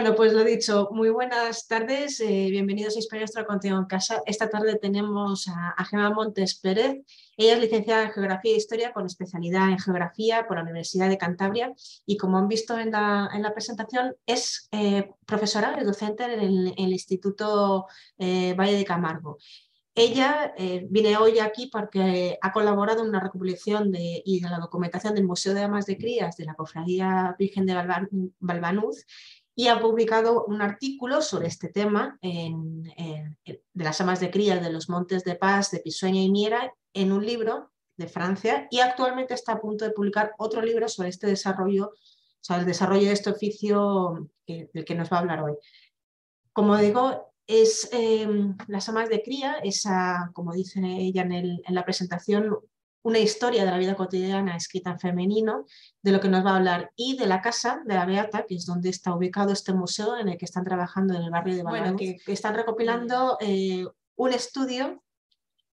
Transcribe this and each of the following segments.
Bueno, pues lo dicho, muy buenas tardes, eh, bienvenidos a Hispania Contigo en Casa. Esta tarde tenemos a, Gemma Montes Pérez. Ella es licenciada en Geografía e Historia con especialidad en Geografía por la Universidad de Cantabria y como han visto en la, presentación es eh, profesora, y docente en el, Instituto eh, Valle de Camargo. Ella viene hoy aquí porque ha colaborado en una recopilación y de la documentación del Museo de Amas de Crías de la Cofradía Virgen de Balvanuz y ha publicado un artículo sobre este tema de las amas de cría de los montes de paz de Pisueña y Miera en un libro de Francia y actualmente está a punto de publicar otro libro sobre este desarrollo, sea el desarrollo de este oficio del que nos va a hablar hoy. Como digo, es eh, las amas de cría, esa, como dice ella en la presentación, una historia de la vida cotidiana escrita en femenino, de lo que nos va a hablar, y de la casa de la Beata, que es donde está ubicado este museo en el que están trabajando en el barrio de bueno, que, están recopilando mm. eh, un estudio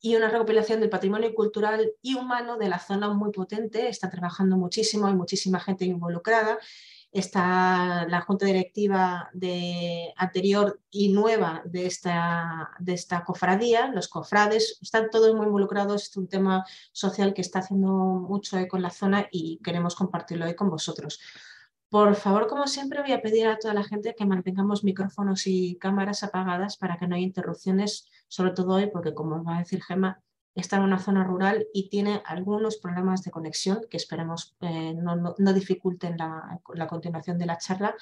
y una recopilación del patrimonio cultural y humano de la zona muy potente. está trabajando muchísimo, hay muchísima gente involucrada está la junta directiva de, anterior y nueva de esta, de esta cofradía, los cofrades, están todos muy involucrados, es un tema social que está haciendo mucho eco en la zona y queremos compartirlo hoy con vosotros. Por favor, como siempre, voy a pedir a toda la gente que mantengamos micrófonos y cámaras apagadas para que no haya interrupciones, sobre todo hoy, porque como va a decir Gemma, está en una zona rural y tiene algunos problemas de conexión que esperemos eh, no, dificulten la, continuación de la charla,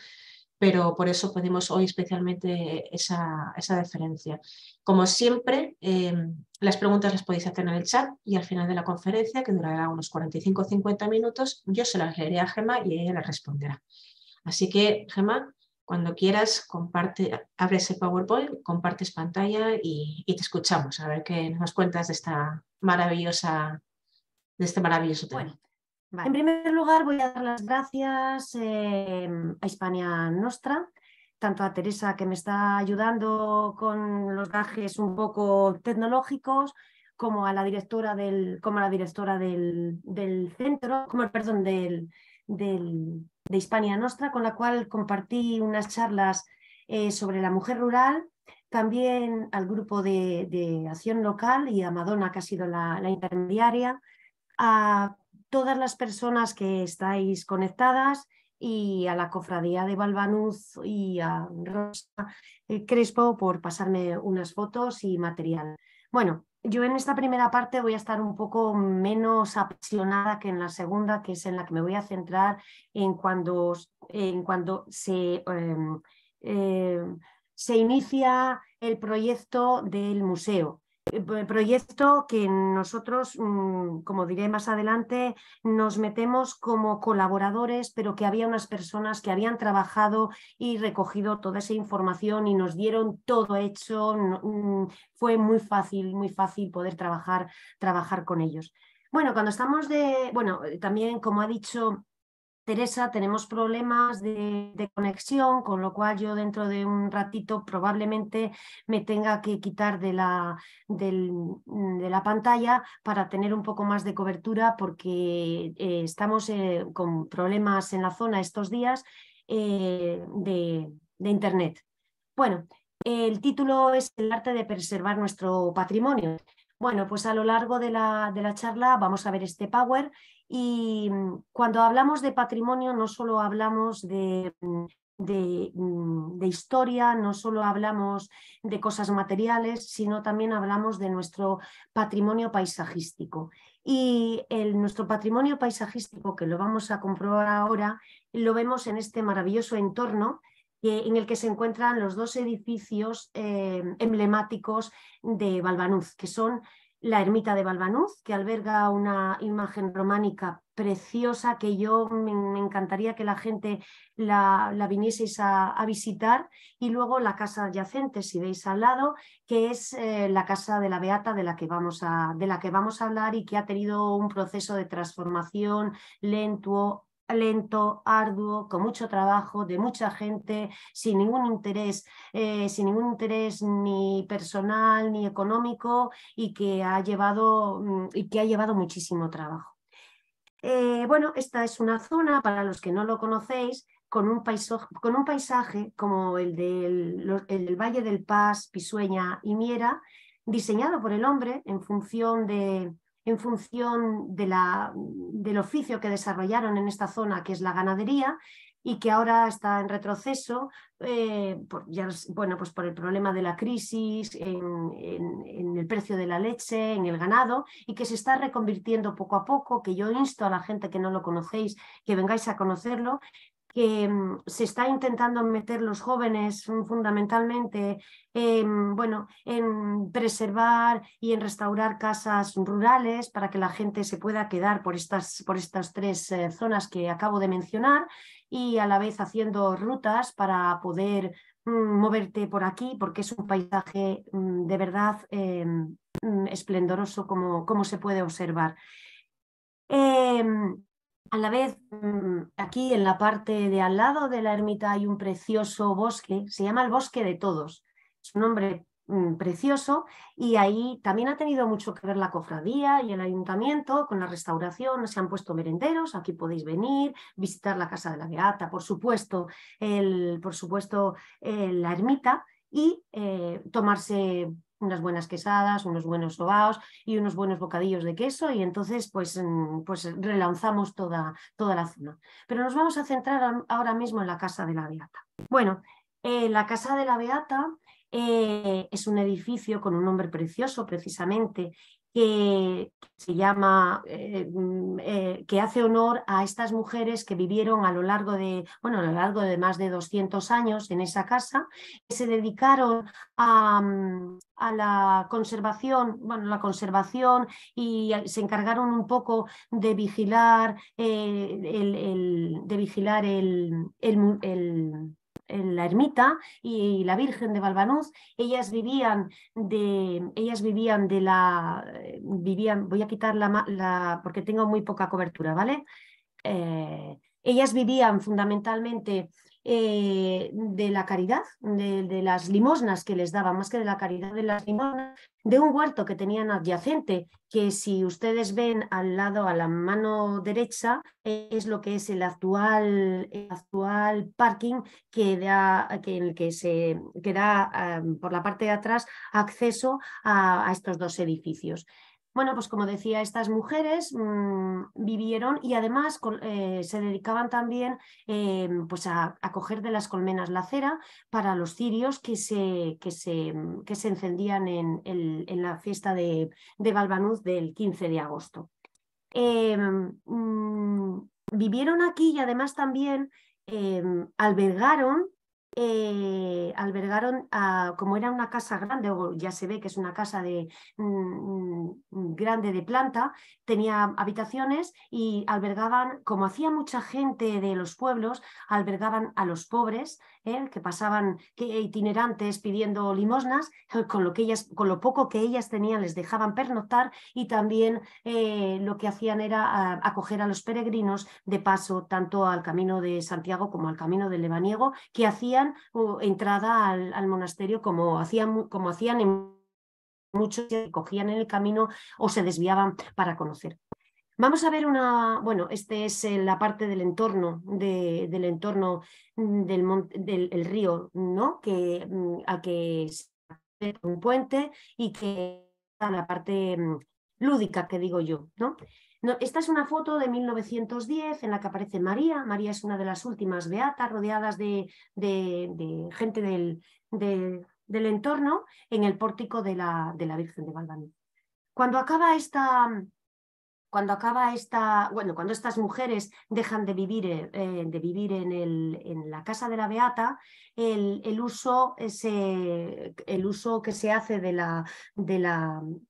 pero por eso pedimos hoy especialmente esa, esa deferencia. Como siempre, eh, las preguntas las podéis hacer en el chat y al final de la conferencia, que durará unos 45 o 50 minutos, yo se las leeré a Gemma y ella las responderá. Así que, Gemma... Cuando quieras, comparte, abres el PowerPoint, compartes pantalla y, te escuchamos a ver qué nos cuentas de esta maravillosa, de este maravilloso tema. En primer lugar, voy a dar las gracias eh, a Hispania Nostra, tanto a Teresa que me está ayudando con los gajes un poco tecnológicos, como a la directora del, como la directora del, centro, como perdón, del, del, de Hispania Nostra, con la cual compartí unas charlas eh, sobre la mujer rural, también al grupo de, acción local y a Madonna, que ha sido la, intermediaria, a todas las personas que estáis conectadas y a la cofradía de Balbanuz y a Rosa eh, Crespo por pasarme unas fotos y material. Bueno, yo en esta primera parte voy a estar un poco menos apasionada que en la segunda, que es en la que me voy a centrar en cuando, en cuando se, em, eh, se inicia el proyecto del museo. Eh, proyecto que nosotros, mm, como diré más adelante, nos metemos como colaboradores, pero que había unas personas que habían trabajado y recogido toda esa información y nos dieron todo hecho. Mm, fue muy fácil, muy fácil poder trabajar, trabajar con ellos. Bueno, cuando estamos de, bueno, eh, también como ha dicho Teresa, tenemos problemas de, conexión, con lo cual yo dentro de un ratito probablemente me tenga que quitar de la, de la pantalla para tener un poco más de cobertura porque eh, estamos eh, con problemas en la zona estos días eh, de, de, Internet. Bueno, el título es El arte de preservar nuestro patrimonio. Bueno, pues a lo largo de la, de la charla vamos a ver este Power y mm, cuando hablamos de patrimonio no solo hablamos mm, mm, de, historia, no solo hablamos de cosas materiales, sino también hablamos de nuestro patrimonio paisajístico. Y el, nuestro patrimonio paisajístico, que lo vamos a comprobar ahora, lo vemos en este maravilloso entorno eh, en el que se encuentran los dos edificios eh, emblemáticos de Balbanuz, que son la ermita de Balbanuz, que alberga una imagen románica preciosa que yo me encantaría que la gente la, vinieseis a, visitar, y luego la casa adyacente, si veis al lado, que es eh, la casa de la Beata de la, que vamos a, de la que vamos a hablar y que ha tenido un proceso de transformación lento, lento, arduo, con mucho trabajo, de mucha gente, sin ningún interés, eh, sin ningún interés ni personal ni económico y que ha llevado, mm, y que ha llevado muchísimo trabajo. Eh, bueno, esta es una zona, para los que no lo conocéis, con un, paisaje, con un paisaje como el del Valle del Paz, Pisueña y Miera, diseñado por el hombre en función de, en función del oficio que desarrollaron en esta zona, que es la ganadería, y que ahora está en retroceso eh, por, bueno, pues por el problema de la crisis, en, en, el precio de la leche, en el ganado, y que se está reconvirtiendo poco a poco, que yo insto a la gente que no lo conocéis, que vengáis a conocerlo, Mm, se está intentando meter los jóvenes mm, fundamentalmente en, bueno, en preservar y en restaurar casas rurales para que la gente se pueda quedar por estas, por estas tres eh, zonas que acabo de mencionar y a la vez haciendo rutas para poder mm, moverte por aquí porque es un paisaje de verdad eh, esplendoroso como, se puede observar. Em, a la vez, mm, aquí en la parte de al lado de la ermita hay un precioso bosque, se llama el Bosque de Todos. Es un nombre mm, precioso y ahí también ha tenido mucho que ver la cofradía y el ayuntamiento con la restauración, se han puesto merenderos, aquí podéis venir, visitar la casa de la Beata, por supuesto, el, por supuesto eh, la ermita y eh, tomarse unas buenas quesadas, unos buenos sobaos y unos buenos bocadillos de queso y entonces pues, mm, pues relanzamos toda, toda la zona. Pero nos vamos a centrar ahora mismo en la Casa de la Beata. Bueno, eh, la Casa de la Beata eh, es un edificio con un nombre precioso precisamente que se llama, eh, mm, eh, que hace honor a estas mujeres que vivieron a lo largo de, bueno, a lo largo de más de 200 años en esa casa, que se dedicaron a, mm, la conservación, bueno, la conservación y se encargaron un poco de vigilar eh, el, de vigilar el en la ermita y, la Virgen de Valvanuz, ellas vivían de, ellas vivían de la, eh, vivían, voy a quitar la, la porque tengo muy poca cobertura, ¿vale? Eh, ellas vivían fundamentalmente eh, de la caridad, de, las limosnas que les daba, más que de la caridad de las limosnas, de un huerto que tenían adyacente, que si ustedes ven al lado, a la mano derecha, es lo que es el actual, actual parking que da, el que se, que ah, por la parte de atrás acceso a estos dos edificios. Bueno, pues como decía, estas mujeres mm, vivieron y además eh, se dedicaban también eh, pues a, coger de las colmenas la cera para los cirios que se, que se, mm, encendían en, la fiesta de, de del 15 de agosto. Em, mm, vivieron aquí y además también em, albergaron eh, albergaron, como era una casa grande, o ya se ve que es una casa de, mm, mm, grande de planta, tenía habitaciones y albergaban, como hacía mucha gente de los pueblos, albergaban a los pobres, ¿eh? que pasaban itinerantes pidiendo limosnas, con lo, que ellas, con lo poco que ellas tenían les dejaban pernoctar y también eh, lo que hacían era ah, acoger a los peregrinos de paso tanto al camino de Santiago como al camino de Lebaniego, que hacían entrada al, monasterio como hacían, como hacían en muchos que cogían en el camino o se desviaban para conocer. Vamos a ver una, bueno, este es eh, la parte del entorno, del entorno mm, del, río, ¿no? Que, mm, a que se un puente y que está la parte mm, lúdica que digo yo, ¿no? esta es una foto de 1910 en la que aparece María. María es una de las últimas beatas rodeadas de, gente del, del, entorno en el pórtico de la, la Virgen de Balbán. Cuando acaba esta, cuando acaba esta, bueno, cuando estas mujeres dejan de vivir, eh, eh, de vivir en, la casa de la Beata, el, uso, ese, el uso, que se hace de la, de,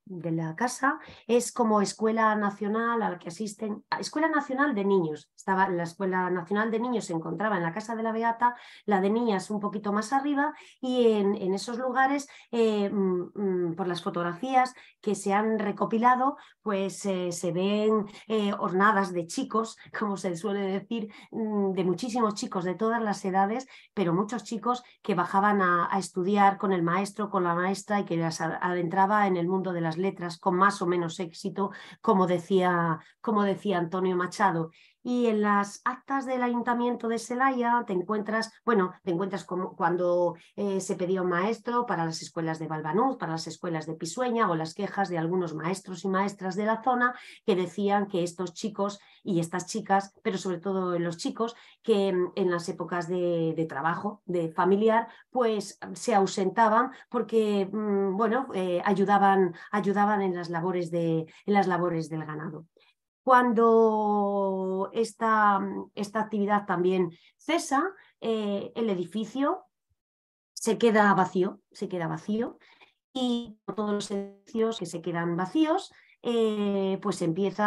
de la, casa es como escuela nacional a la que asisten, escuela nacional de niños, estaba la escuela nacional de niños se encontraba en la casa de la Beata, la de niñas un poquito más arriba y en, esos lugares, eh, mm, mm, por las fotografías que se han recopilado, pues eh, se ven eh, hornadas de chicos, como se suele decir, mm, de muchísimos chicos de todas las edades, pero muchos chicos que bajaban a, estudiar con el maestro, con la maestra y que las adentraba en el mundo de las letras con más o menos éxito, como decía, como decía Antonio Machado y en las actas del ayuntamiento de Celaya te encuentras, bueno, te encuentras como cuando eh, se pedía un maestro para las escuelas de Balbanuz, para las escuelas de Pisueña o las quejas de algunos maestros y maestras de la zona que decían que estos chicos y estas chicas, pero sobre todo los chicos, que mm, en las épocas de, trabajo, de familiar, pues mm, se ausentaban porque, mm, bueno, eh, ayudaban, ayudaban en las labores de, en las labores del ganado. Cuando esta, mm, esta actividad también cesa, eh, el edificio se queda vacío, se queda vacío y todos los edificios que se quedan vacíos, eh, pues empieza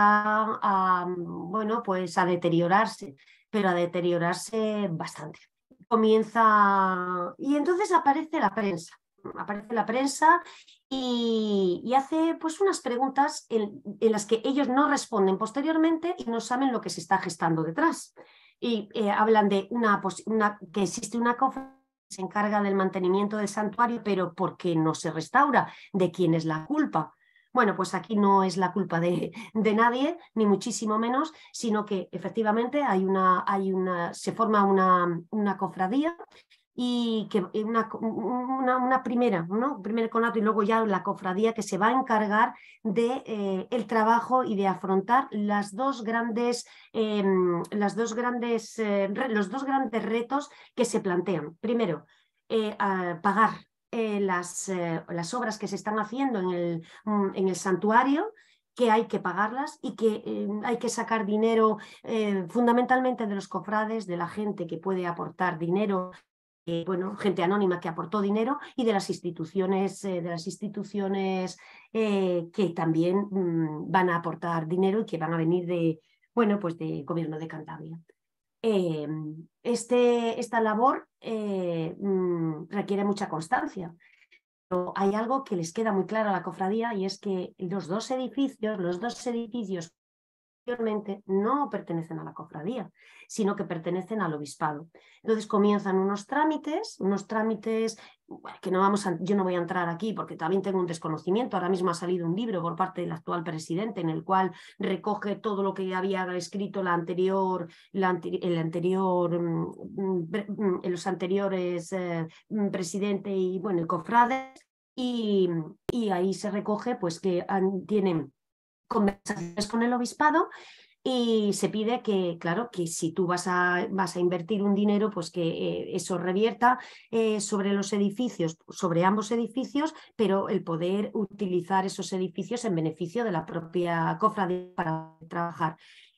a, mm, bueno, pues a deteriorarse, pero a deteriorarse bastante. Comienza y entonces aparece la prensa aparece la prensa y, hace pues unas preguntas en, las que ellos no responden posteriormente y no saben lo que se está gestando detrás. Y eh, hablan de una, que existe una cofradía que se encarga del mantenimiento del santuario, pero ¿por qué no se restaura? ¿De quién es la culpa? Bueno, pues aquí no es la culpa de, nadie, ni muchísimo menos, sino que efectivamente hay una, hay una, se forma una, una cofradía y que una, primera, ¿no? primer conato y luego ya la cofradía que se va a encargar de eh, el trabajo y de afrontar las dos grandes, eh, las dos grandes, eh, los dos grandes retos que se plantean. Primero, pagar las, las, obras que se están haciendo en el, mm, en el santuario que hay que pagarlas y que hay que sacar dinero fundamentalmente de los cofrades, de la gente que puede aportar dinero eh, bueno, gente anónima que aportó dinero y de las instituciones, eh, de las instituciones eh, que también mm, van a aportar dinero y que van a venir de, bueno, pues de gobierno de Cantabria. Este, esta labor mm, requiere mucha constancia. Pero hay algo que les queda muy claro a la cofradía y es que los dos edificios, los dos edificios no pertenecen a la cofradía, sino que pertenecen al obispado. Entonces comienzan unos trámites, unos trámites que no vamos yo no voy a entrar aquí porque también tengo un desconocimiento. Ahora mismo ha salido un libro por parte del actual presidente en el cual recoge todo lo que había escrito la anterior, el anterior, mm, mm, los anteriores eh, mm, presidente y bueno, el cofrades. Y, y ahí se recoge pues que tienen conversaciones con el obispado y se pide que, claro, que si tú vas a, vas a invertir un dinero, pues que eh, eso revierta eh, sobre los edificios, sobre ambos edificios, pero el poder utilizar esos edificios en beneficio de la propia cofradía para trabajar.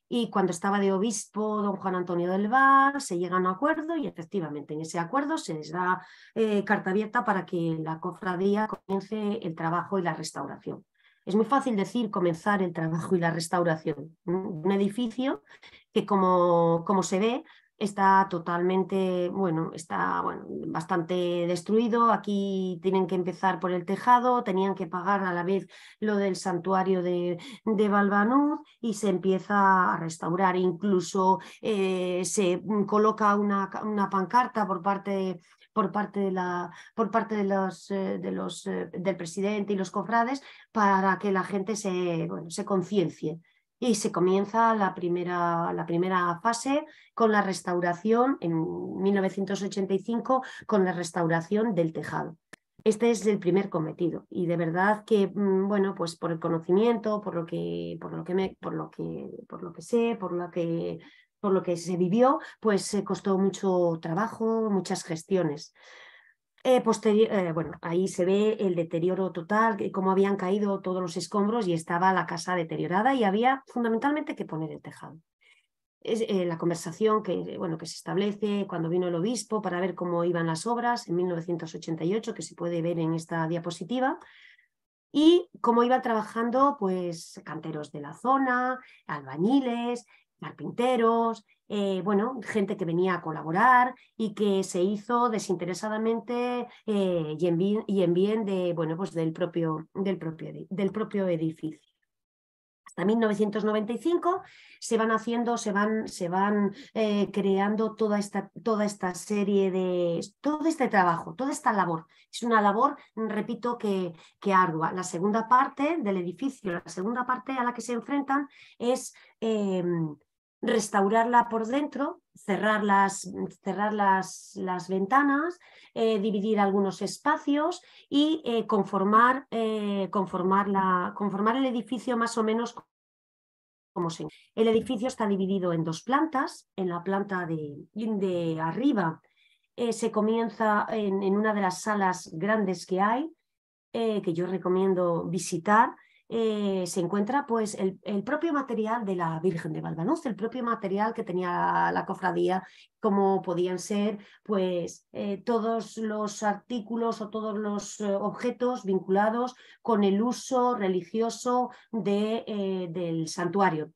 Y cuando estaba de obispo don Juan Antonio del bar se llega a un acuerdo y efectivamente en ese acuerdo se les da eh, carta abierta para que la cofradía comience el trabajo y la restauración. Es muy fácil decir comenzar el trabajo y la restauración. Un edificio que, como, como se ve, está totalmente, bueno, está bueno, bastante destruido. Aquí tienen que empezar por el tejado, tenían que pagar a la vez lo del santuario de, de y se empieza a restaurar. Incluso eh, se mm, coloca una, una pancarta por parte por parte de la por parte de los eh, de los eh, del presidente y los cofrades para que la gente se bueno, se conciencie y se comienza la primera, la primera fase con la restauración en 1985, con la restauración del tejado. Este es el primer cometido y de verdad que, mm, bueno, pues por el conocimiento, por lo que, por que, me, por lo que, por lo que sé, por lo que por lo que se vivió, pues eh, costó mucho trabajo, muchas gestiones. Eh, eh, bueno, ahí se ve el deterioro total, cómo habían caído todos los escombros y estaba la casa deteriorada y había fundamentalmente que poner el tejado. Es, eh, la conversación que, bueno, que se establece cuando vino el obispo para ver cómo iban las obras en 1988, que se puede ver en esta diapositiva, y cómo iban trabajando pues, canteros de la zona, albañiles, carpinteros, eh, bueno, gente que venía a colaborar y que se hizo desinteresadamente eh, y, en bien, de, bueno, pues del, propio, del, propio, del propio edificio. Hasta 1995 se van haciendo, se van, se van eh, creando toda esta, toda esta serie de, todo este trabajo, toda esta labor. Es una labor, repito, que, que ardua. La segunda parte del edificio, la segunda parte a la que se enfrentan es em, restaurarla por dentro, cerrar las, ventanas, eh, dividir algunos espacios y eh, eh, conformar, el edificio más o menos como se. El edificio está dividido en dos plantas. En la planta de, arriba se comienza en, una de las salas grandes que hay, que yo recomiendo visitar eh, se encuentra pues el, propio material de la Virgen de Valvanuz, el propio material que tenía la cofradía, como podían ser pues eh, todos los artículos o todos los eh, objetos vinculados con el uso religioso de, del santuario,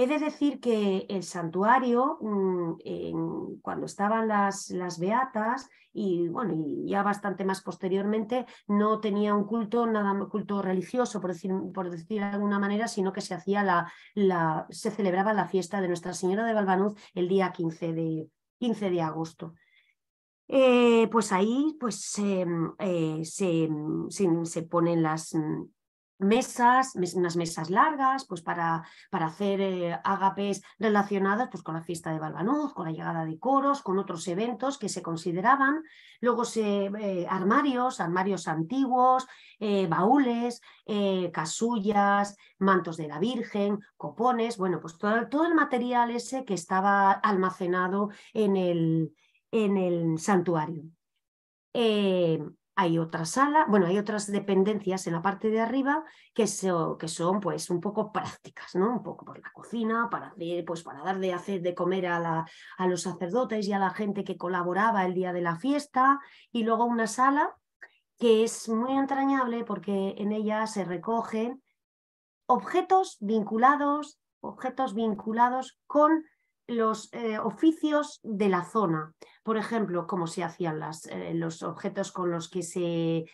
He de decir que el santuario, mm, cuando estaban las, las beatas y, bueno, y ya bastante más posteriormente, no tenía un culto, nada culto religioso, por decir, por decir de alguna manera, sino que se hacía la, la, se celebraba la fiesta de Nuestra Señora de Balbanuz el día 15 de, de agosto. Eh, pues ahí pues, se, mm, eh, mm, se, se, ponen las, mesas, unas mesas largas, pues para, para hacer agapes eh, relacionadas pues, con la fiesta de Balbanuz, con la llegada de coros, con otros eventos que se consideraban. Luego se, eh, armarios, armarios antiguos, eh, baúles, casullas, mantos de la Virgen, copones, bueno, pues todo, el material ese que estaba almacenado en el, en el santuario hay otra sala, bueno, hay otras dependencias en la parte de arriba que son, que son pues un poco prácticas, ¿no? Un poco por la cocina, para pues para dar de hacer de comer a, los sacerdotes y a la gente que colaboraba el día de la fiesta, y luego una sala que es muy entrañable porque en ella se recogen objetos vinculados, objetos vinculados con los eh, oficios de la zona por ejemplo, cómo se hacían eh, los objetos con los que se,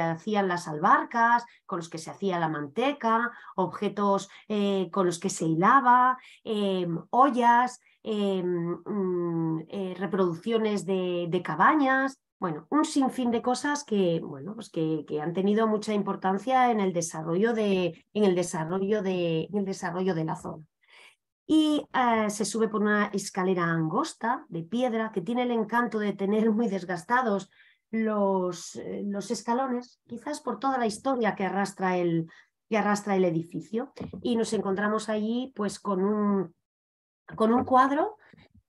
hacían las albarcas, con los que se hacía la manteca, objetos eh, con los que se hilaba, eh, ollas, mm, reproducciones de, cabañas. Bueno, un sinfín de cosas que, bueno, pues que, han tenido mucha importancia en el desarrollo en el desarrollo en el desarrollo de la zona y eh, se sube por una escalera angosta de piedra que tiene el encanto de tener muy desgastados los, eh, los escalones, quizás por toda la historia que arrastra, el, que arrastra el edificio. Y nos encontramos allí pues con un, con un cuadro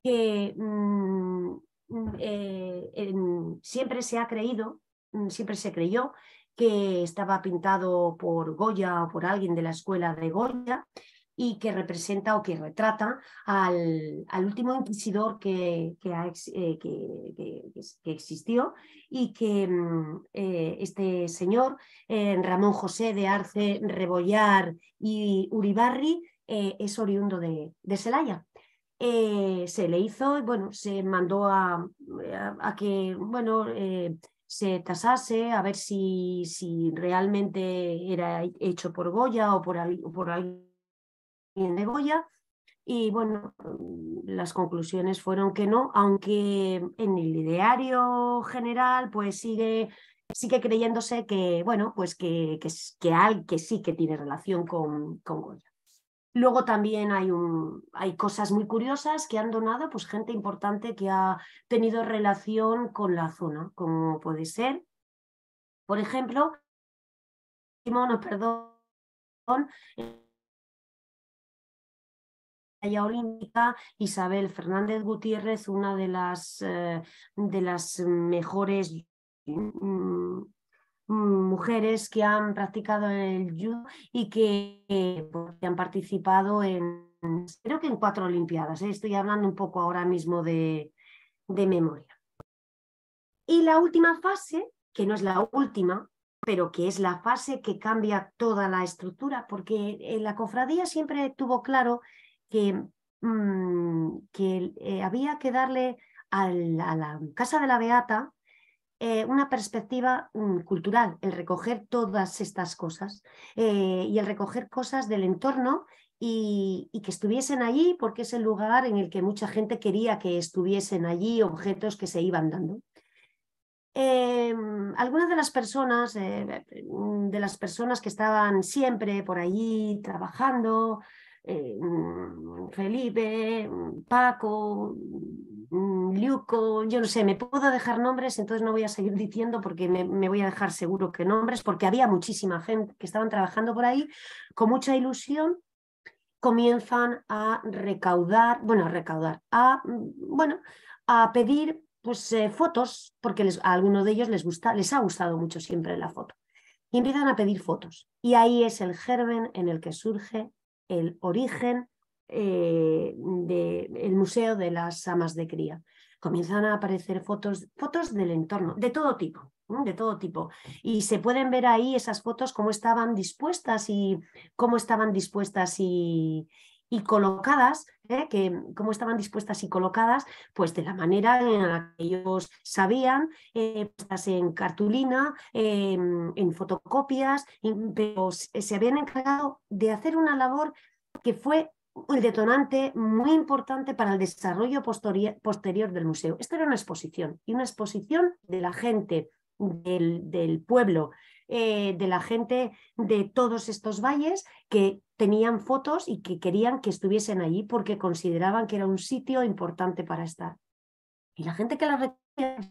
que mm, mm, eh, siempre se ha creído, mm, siempre se creyó que estaba pintado por Goya o por alguien de la escuela de Goya y que representa o que retrata al, último inquisidor eh, que, existió y que mm, eh, este señor, eh, Ramón José de Arce, Rebollar y Uribarri, es oriundo de, de Celaya. se le hizo, bueno, se mandó a, que, bueno, se tasase, a ver si, si realmente era hecho por Goya o por, o por alguien de Goya, Y bueno, mm, las conclusiones fueron que no, aunque en el ideario general pues sigue, sigue creyéndose que, bueno, pues que, que, que, hay, que sí que tiene relación con, Goya. Luego también hay, un, hay cosas muy curiosas que han donado pues, gente importante que ha tenido relación con la zona, como puede ser, por ejemplo, Simón, perdón, olímpica, Isabel Fernández Gutiérrez, una de las, eh, de las mejores mm, mm, mujeres que han practicado el judo y eh, pues, que, han participado en, creo que en cuatro Olimpiadas. Eh, estoy hablando un poco ahora mismo de, de memoria. Y la última fase, que no es la última, pero que es la fase que cambia toda la estructura, porque la cofradía siempre tuvo claro que, mm, que eh, había que darle a la Casa de la Beata eh, una perspectiva mm, cultural, el recoger todas estas cosas eh, y el recoger cosas del entorno y, que estuviesen allí porque es el lugar en el que mucha gente quería que estuviesen allí objetos que se iban dando. Mm, algunas de las personas de las personas que estaban siempre por allí trabajando eh, mm, Felipe, mm, Paco, mm, Luco, yo no sé, me puedo dejar nombres, entonces no voy a seguir diciendo porque me, voy a dejar seguro que nombres, porque había muchísima gente que estaban trabajando por ahí con mucha ilusión comienzan a recaudar, bueno, a recaudar, a, bueno, a pedir pues, eh, fotos, porque a alguno de ellos les, gusta, les ha gustado mucho siempre la foto. Y empiezan a pedir fotos. Y ahí es el germen en el que surge el origen eh, del Museo de las Amas de Cría. Comienzan a aparecer fotos, fotos del entorno, de todo tipo, de todo tipo. Y se pueden ver ahí esas fotos, cómo estaban dispuestas y cómo estaban dispuestas y, y colocadas, ¿eh? que cómo estaban dispuestas y colocadas, pues de la manera en la que ellos sabían, eh, en cartulina, em, en fotocopias, pero se habían encargado de hacer una labor que fue un detonante muy importante para el desarrollo posterior del museo. Esta era una exposición, y una exposición de la gente del, del pueblo, eh, de la gente de todos estos valles que tenían fotos y que querían que estuviesen allí porque consideraban que era un sitio importante para estar. Y la gente que las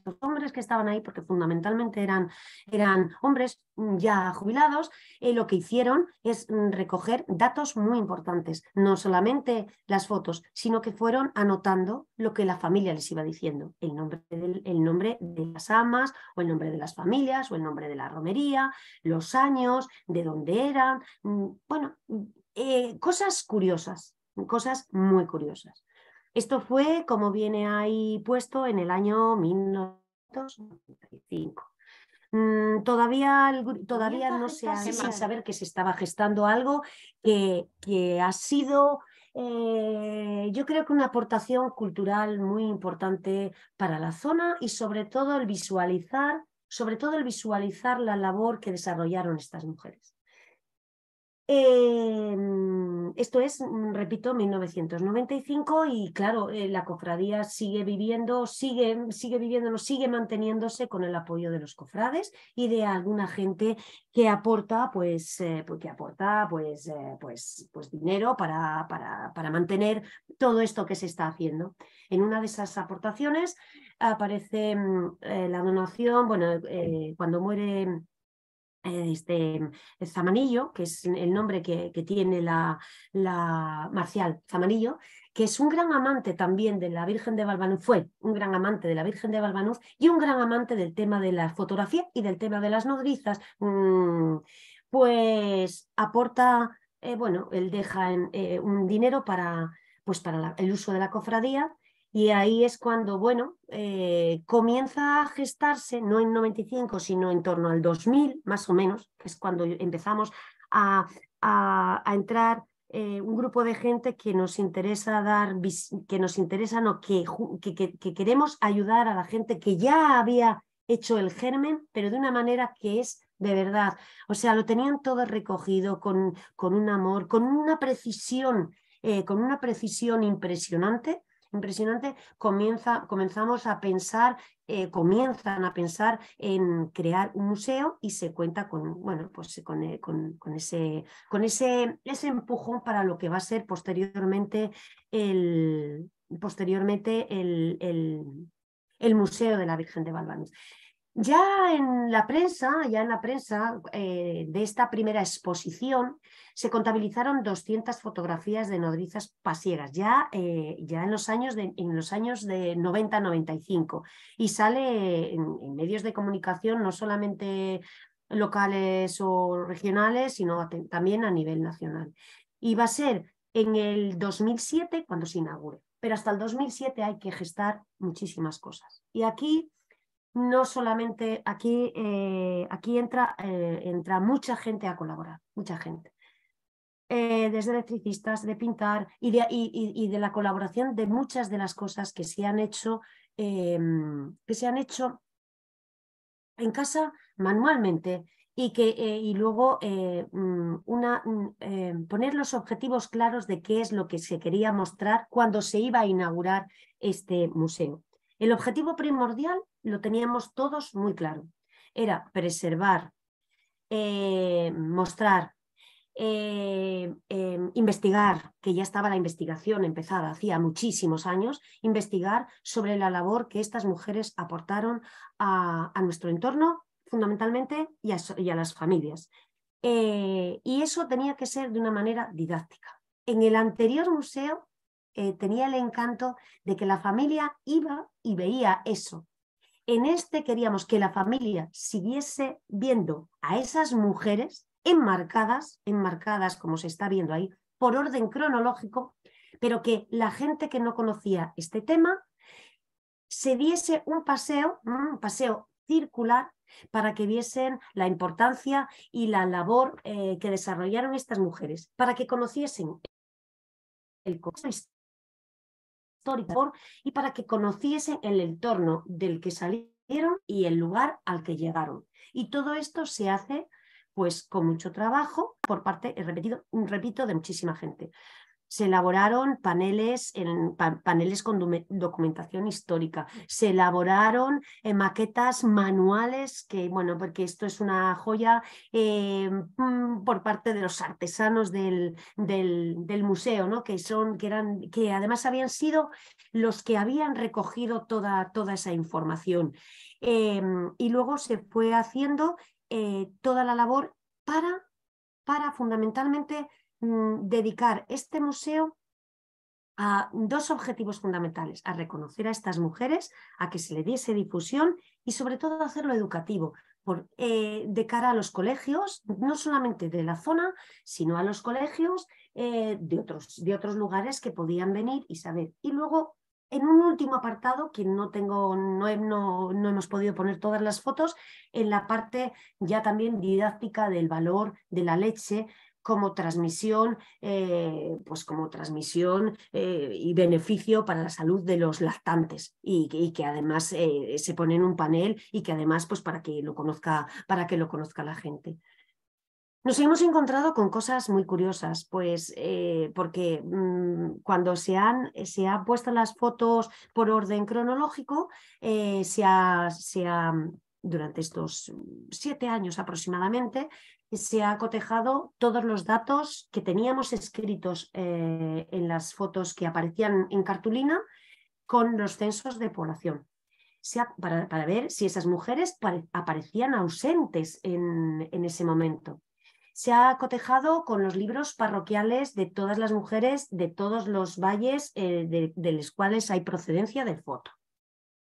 los hombres que estaban ahí, porque fundamentalmente eran, eran hombres mm, ya jubilados, eh, lo que hicieron es mm, recoger datos muy importantes, no solamente las fotos, sino que fueron anotando lo que la familia les iba diciendo, el nombre, el nombre de las amas, o el nombre de las familias, o el nombre de la romería, los años, de dónde eran, mm, bueno, eh, cosas curiosas, cosas muy curiosas. Esto fue, como viene ahí puesto, en el año 1995. Mm, todavía, todavía no se ha saber que se estaba gestando algo que, ha sido, eh, yo creo que una aportación cultural muy importante para la zona y sobre todo el visualizar, sobre todo el visualizar la labor que desarrollaron estas mujeres. Em, esto es, mm, repito, 1995 y claro, eh, la cofradía sigue viviendo, sigue, sigue lo sigue manteniéndose con el apoyo de los cofrades y de alguna gente que aporta, pues, eh, pues aporta, pues, eh, pues, pues dinero para, para, para, mantener todo esto que se está haciendo. En una de esas aportaciones aparece mm, la donación, bueno, cuando muere eh, este Zamanillo, que es el nombre que, tiene la, Marcial Zamanillo, que es un gran amante también de la Virgen de Balbanuz, fue un gran amante de la Virgen de Balbanuz y un gran amante del tema de la fotografía y del tema de las nodrizas, mm, pues aporta, eh, bueno, él deja eh, un dinero para, pues para el uso de la cofradía y ahí es cuando, bueno, eh, comienza a gestarse, no en 95, sino en torno al 2000, más o menos, es cuando empezamos a, entrar eh, un grupo de gente que nos interesa dar, que nos interesa, no, que, que, queremos ayudar a la gente que ya había hecho el germen, pero de una manera que es de verdad. O sea, lo tenían todo recogido con, con un amor, con una precisión, eh, con una precisión impresionante impresionante, comienza, comenzamos a pensar, eh, comienzan a pensar en crear un museo y se cuenta con, bueno, pues eh, con, ese, con ese, ese empujón para lo que va a ser posteriormente el, posteriormente el, el, Museo de la Virgen de Balbanes. Ya en la prensa, ya en la prensa eh, de esta primera exposición se contabilizaron 200 fotografías de nodrizas pasiegas, ya, eh, ya en los años de, de 90-95. Y sale en, medios de comunicación no solamente locales o regionales, sino también a nivel nacional. Y va a ser en el 2007 cuando se inaugure. Pero hasta el 2007 hay que gestar muchísimas cosas. Y aquí no solamente aquí, eh, aquí entra, eh, entra mucha gente a colaborar, mucha gente. Eh, desde electricistas, de pintar y de, la colaboración de muchas de las cosas que se han hecho, que se han hecho en casa manualmente y, que, y luego mm, una, mm, poner los objetivos claros de qué es lo que se quería mostrar cuando se iba a inaugurar este museo. El objetivo primordial lo teníamos todos muy claro. Era preservar, eh, mostrar, eh, em, investigar, que ya estaba la investigación empezada hacía muchísimos años, investigar sobre la labor que estas mujeres aportaron a, nuestro entorno fundamentalmente y a, y a las familias. Eh, y eso tenía que ser de una manera didáctica. En el anterior museo tenía el encanto de que la familia iba y veía eso, en este queríamos que la familia siguiese viendo a esas mujeres enmarcadas, enmarcadas como se está viendo ahí, por orden cronológico, pero que la gente que no conocía este tema se diese un paseo, un paseo circular para que viesen la importancia y la labor eh, que desarrollaron estas mujeres, para que conociesen el contexto y para que conociesen el entorno del que salieron y el lugar al que llegaron. Y todo esto se hace pues con mucho trabajo por parte, repetido, repito, de muchísima gente se elaboraron paneles, en, paneles con documentación histórica, se elaboraron eh, maquetas manuales, que bueno, porque esto es una joya eh, mm, por parte de los artesanos del, del, museo, ¿no? que, son, que, eran, que además habían sido los que habían recogido toda, toda esa información. Em, y luego se fue haciendo eh, toda la labor para, para fundamentalmente Mm, dedicar este museo a dos objetivos fundamentales, a reconocer a estas mujeres, a que se le diese difusión y sobre todo hacerlo educativo, eh, de cara a los colegios, no solamente de la zona, sino a los colegios eh, de, otros, de otros lugares que podían venir y saber. Y luego, en un último apartado, que no tengo, no, no hemos podido poner todas las fotos, en la parte ya también didáctica del valor de la leche, como transmisión, eh, pues como transmisión eh, y beneficio para la salud de los lactantes y, que además eh, se pone en un panel y que además pues para que lo conozca, para que lo conozca la gente. Nos hemos encontrado con cosas muy curiosas, pues porque mm, cuando se han, se puesto las fotos por orden cronológico, se, durante estos siete años aproximadamente, se ha cotejado todos los datos que teníamos escritos eh, en las fotos que aparecían en cartulina con los censos de población. para, ver si esas mujeres aparecían ausentes en, ese momento. Se ha cotejado con los libros parroquiales de todas las mujeres de todos los valles eh, de, los cuales hay procedencia de foto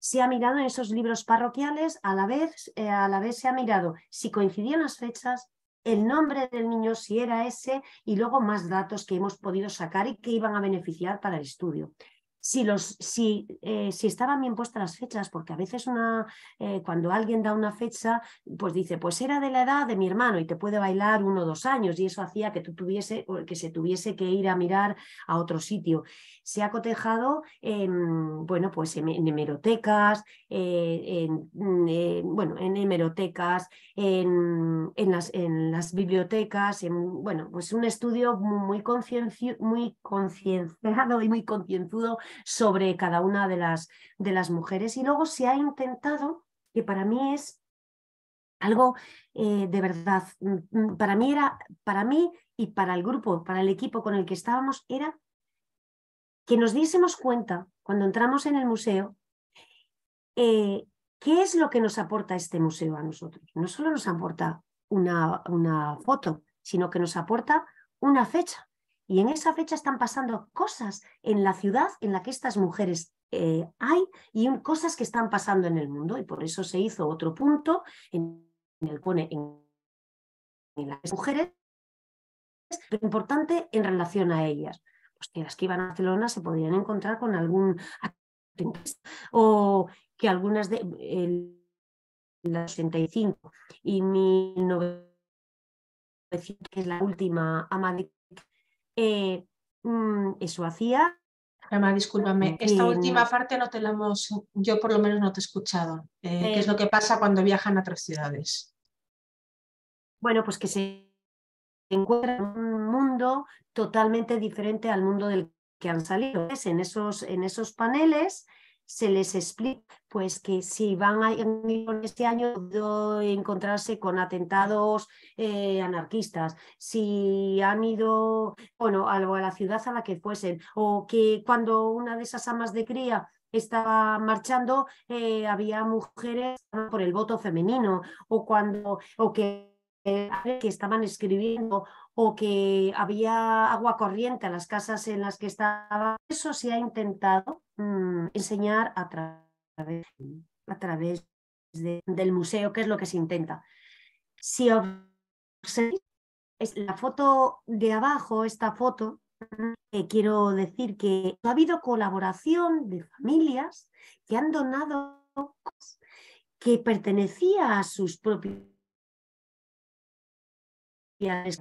se ha mirado en esos libros parroquiales, a la vez, eh, a la vez se ha mirado si coincidían las fechas, el nombre del niño, si era ese, y luego más datos que hemos podido sacar y que iban a beneficiar para el estudio si, los, si, eh, si estaban bien puestas las fechas, porque a veces una, eh, cuando alguien da una fecha, pues dice, pues era de la edad de mi hermano y te puede bailar uno o dos años y eso hacía que, tú tuviese, que se tuviese que ir a mirar a otro sitio. Se ha cotejado en, bueno, pues en, hemerotecas, eh, en, mm, bueno, en hemerotecas, en, en, las, bibliotecas, en, bueno, pues un estudio muy, muy concienciado y muy concienzudo sobre cada una de las, de las mujeres. Y luego se ha intentado, que para mí es algo eh, de verdad, mm, mm, para mí era, para mí y para el grupo, para el equipo con el que estábamos, era que nos diésemos cuenta cuando entramos en el museo eh, qué es lo que nos aporta este museo a nosotros. No solo nos aporta una, una foto, sino que nos aporta una fecha. Y en esa fecha están pasando cosas en la ciudad en la que estas mujeres eh, hay y cosas que están pasando en el mundo. Y por eso se hizo otro punto en, el pone en, las mujeres, pero importante en relación a ellas. Pues las que iban a Barcelona se podrían encontrar con algún o que algunas de el, las 85 y 1900, que es la última ama eh, mm, eso hacía. Emma, discúlpame, esta última parte no te la hemos, yo por lo menos no te he escuchado. Eh, ¿Qué es eh. lo que pasa cuando viajan a otras ciudades? Bueno, pues que se encuentran en un mundo totalmente diferente al mundo del que han salido. En esos, en esos paneles se les explica pues que si van a ir este año encontrarse con atentados eh, anarquistas, si han ido bueno, a la ciudad a la que fuesen, o que cuando una de esas amas de cría estaba marchando, eh, había mujeres por el voto femenino, o cuando, o que, eh, que estaban escribiendo o que había agua corriente en las casas en las que estaba. Eso se ha intentado Mm, enseñar a través, del museo, qué es lo que se intenta. Si observáis la foto de abajo, esta foto, eh, quiero decir que ha habido colaboración de familias que han donado cosas que pertenecía a sus propios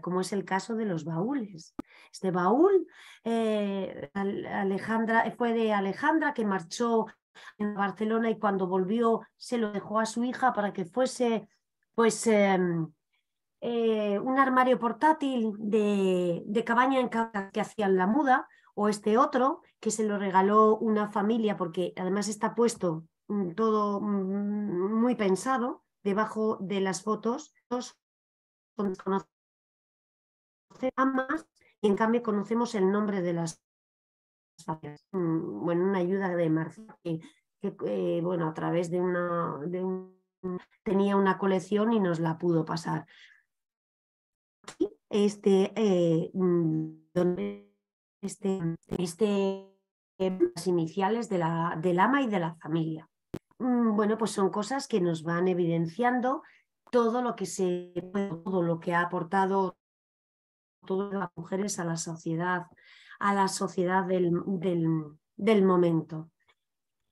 como es el caso de los baúles este baúl. Eh, Alejandra, eh, fue de Alejandra que marchó en Barcelona y cuando volvió se lo dejó a su hija para que fuese pues em, eh, un armario portátil de, cabaña en casa que hacían la muda o este otro que se lo regaló una familia porque además está puesto mm, todo mm, mm, muy pensado debajo de las fotos y en cambio conocemos el nombre de las mm, Bueno, una ayuda de Marcia que, eh, bueno, a través de una tenía una colección y nos la pudo pasar. Aquí, este, eh, este, este eh, las iniciales de la, del ama y de la familia. Mm, bueno, pues son cosas que nos van evidenciando todo lo que se todo lo que ha aportado Todas las mujeres a la sociedad, a la sociedad del, del, momento.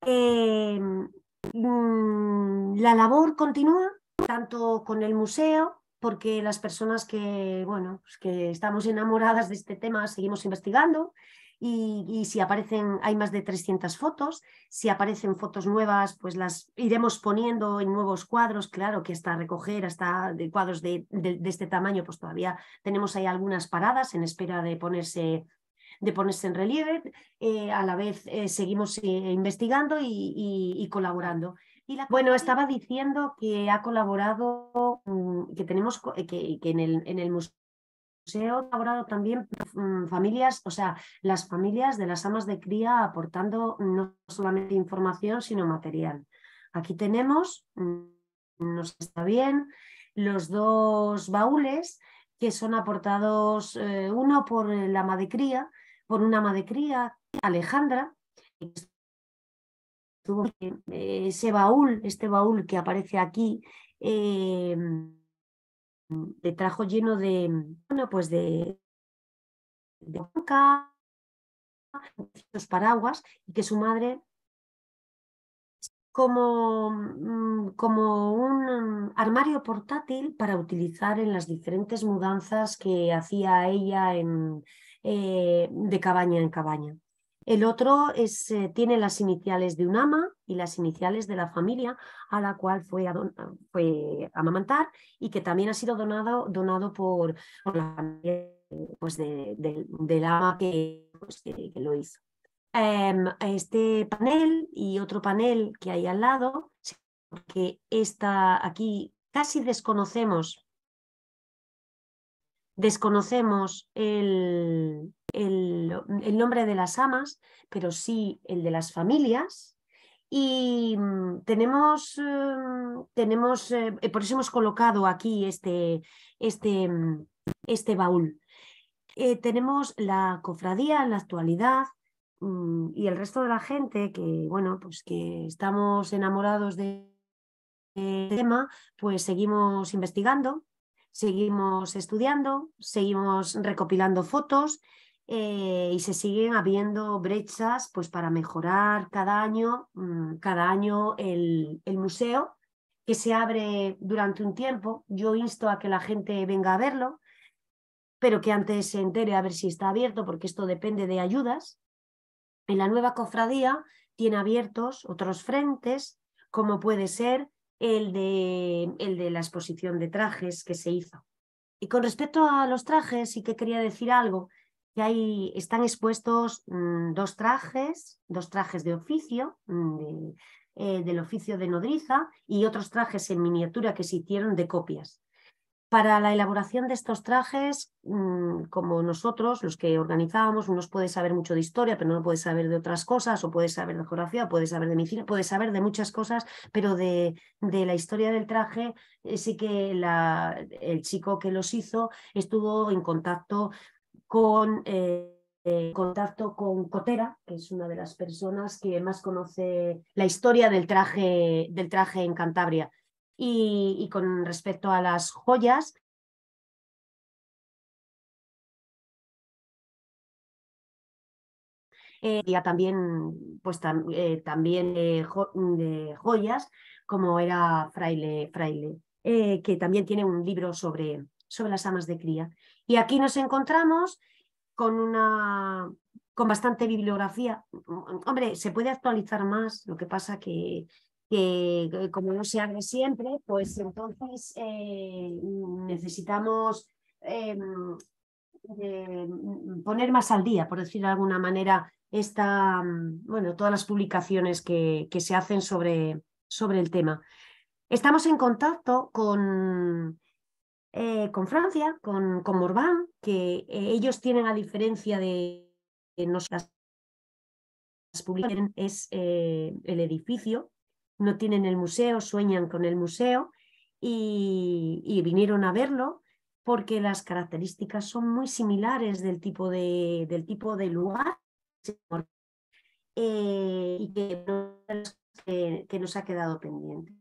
Eh, mm, la labor continúa tanto con el museo, porque las personas que, bueno, pues que estamos enamoradas de este tema seguimos investigando y, si aparecen, hay más de 300 fotos, si aparecen fotos nuevas, pues las iremos poniendo en nuevos cuadros, claro que hasta recoger, hasta cuadros de, este tamaño, pues todavía tenemos ahí algunas paradas en espera de ponerse de ponerse en relieve, eh, a la vez eh, seguimos eh, investigando y, colaborando. Y Bueno, estaba diciendo que ha colaborado, mm, que tenemos que, que en, el, en el museo se ha también mm, familias, o sea, las familias de las amas de cría aportando no solamente información, sino material. Aquí tenemos, mm, nos está bien, los dos baúles que son aportados, eh, uno por la ama de cría, por una ama de cría, Alejandra, eh, ese baúl, este baúl que aparece aquí, eh, de mm, trajo lleno de, mm, bueno, pues de, de banca, los paraguas, y que su madre, como, mm, como un armario portátil para utilizar en las diferentes mudanzas que hacía ella en, eh, de cabaña en cabaña. El otro es, eh, tiene las iniciales de un ama y las iniciales de la familia a la cual fue a, amamantar y que también ha sido donado, por, la familia pues de, del ama pues, que, lo hizo. Em, este panel y otro panel que hay al lado, porque está aquí casi desconocemos, desconocemos el, el, nombre de las amas, pero sí el de las familias. Y mm, tenemos, eh, tenemos eh, eh, por eso hemos colocado aquí este, este, mm, este baúl. tenemos la cofradía en la actualidad mm, y el resto de la gente que, bueno, pues que estamos enamorados de este tema, pues seguimos investigando, seguimos estudiando, seguimos recopilando fotos eh, y se siguen habiendo brechas pues, para mejorar cada año, mm, cada año el, el, museo, que se abre durante un tiempo. Yo insto a que la gente venga a verlo, pero que antes se entere a ver si está abierto, porque esto depende de ayudas. En la nueva cofradía tiene abiertos otros frentes, como puede ser el de, el de la exposición de trajes que se hizo. Y con respecto a los trajes, sí que quería decir algo que ahí están expuestos mm, dos trajes, dos trajes de oficio, mm, eh, del oficio de nodriza y otros trajes en miniatura que se hicieron de copias. Para la elaboración de estos trajes, mm, como nosotros, los que organizábamos, uno puede saber mucho de historia, pero no puede saber de otras cosas, o puede saber de geografía, puede saber de medicina, puede saber de muchas cosas, pero de, la historia del traje eh, sí que el chico que los hizo estuvo en contacto con eh, eh, contacto con Cotera, que es una de las personas que más conoce la historia del traje, en Cantabria. Y, con respecto a las joyas, ya eh, también, pues, también de joyas, como era Fraile, Fraile que también tiene un libro sobre las amas de cría. Y aquí nos encontramos con una con bastante bibliografía. Hombre, se puede actualizar más, lo que pasa que, que, como no se abre siempre, pues entonces eh, necesitamos em, poner más al día, por decir de alguna manera, esta, bueno, todas las publicaciones que, que se hacen sobre, sobre el tema. Estamos en contacto con, eh, con Francia, con, con Morvan, que eh, ellos tienen, a diferencia de, las nosotras, es eh, el edificio, no tienen el museo, sueñan con el museo y, vinieron a verlo porque las características son muy similares del tipo de, del tipo de lugar y que nos ha quedado pendiente.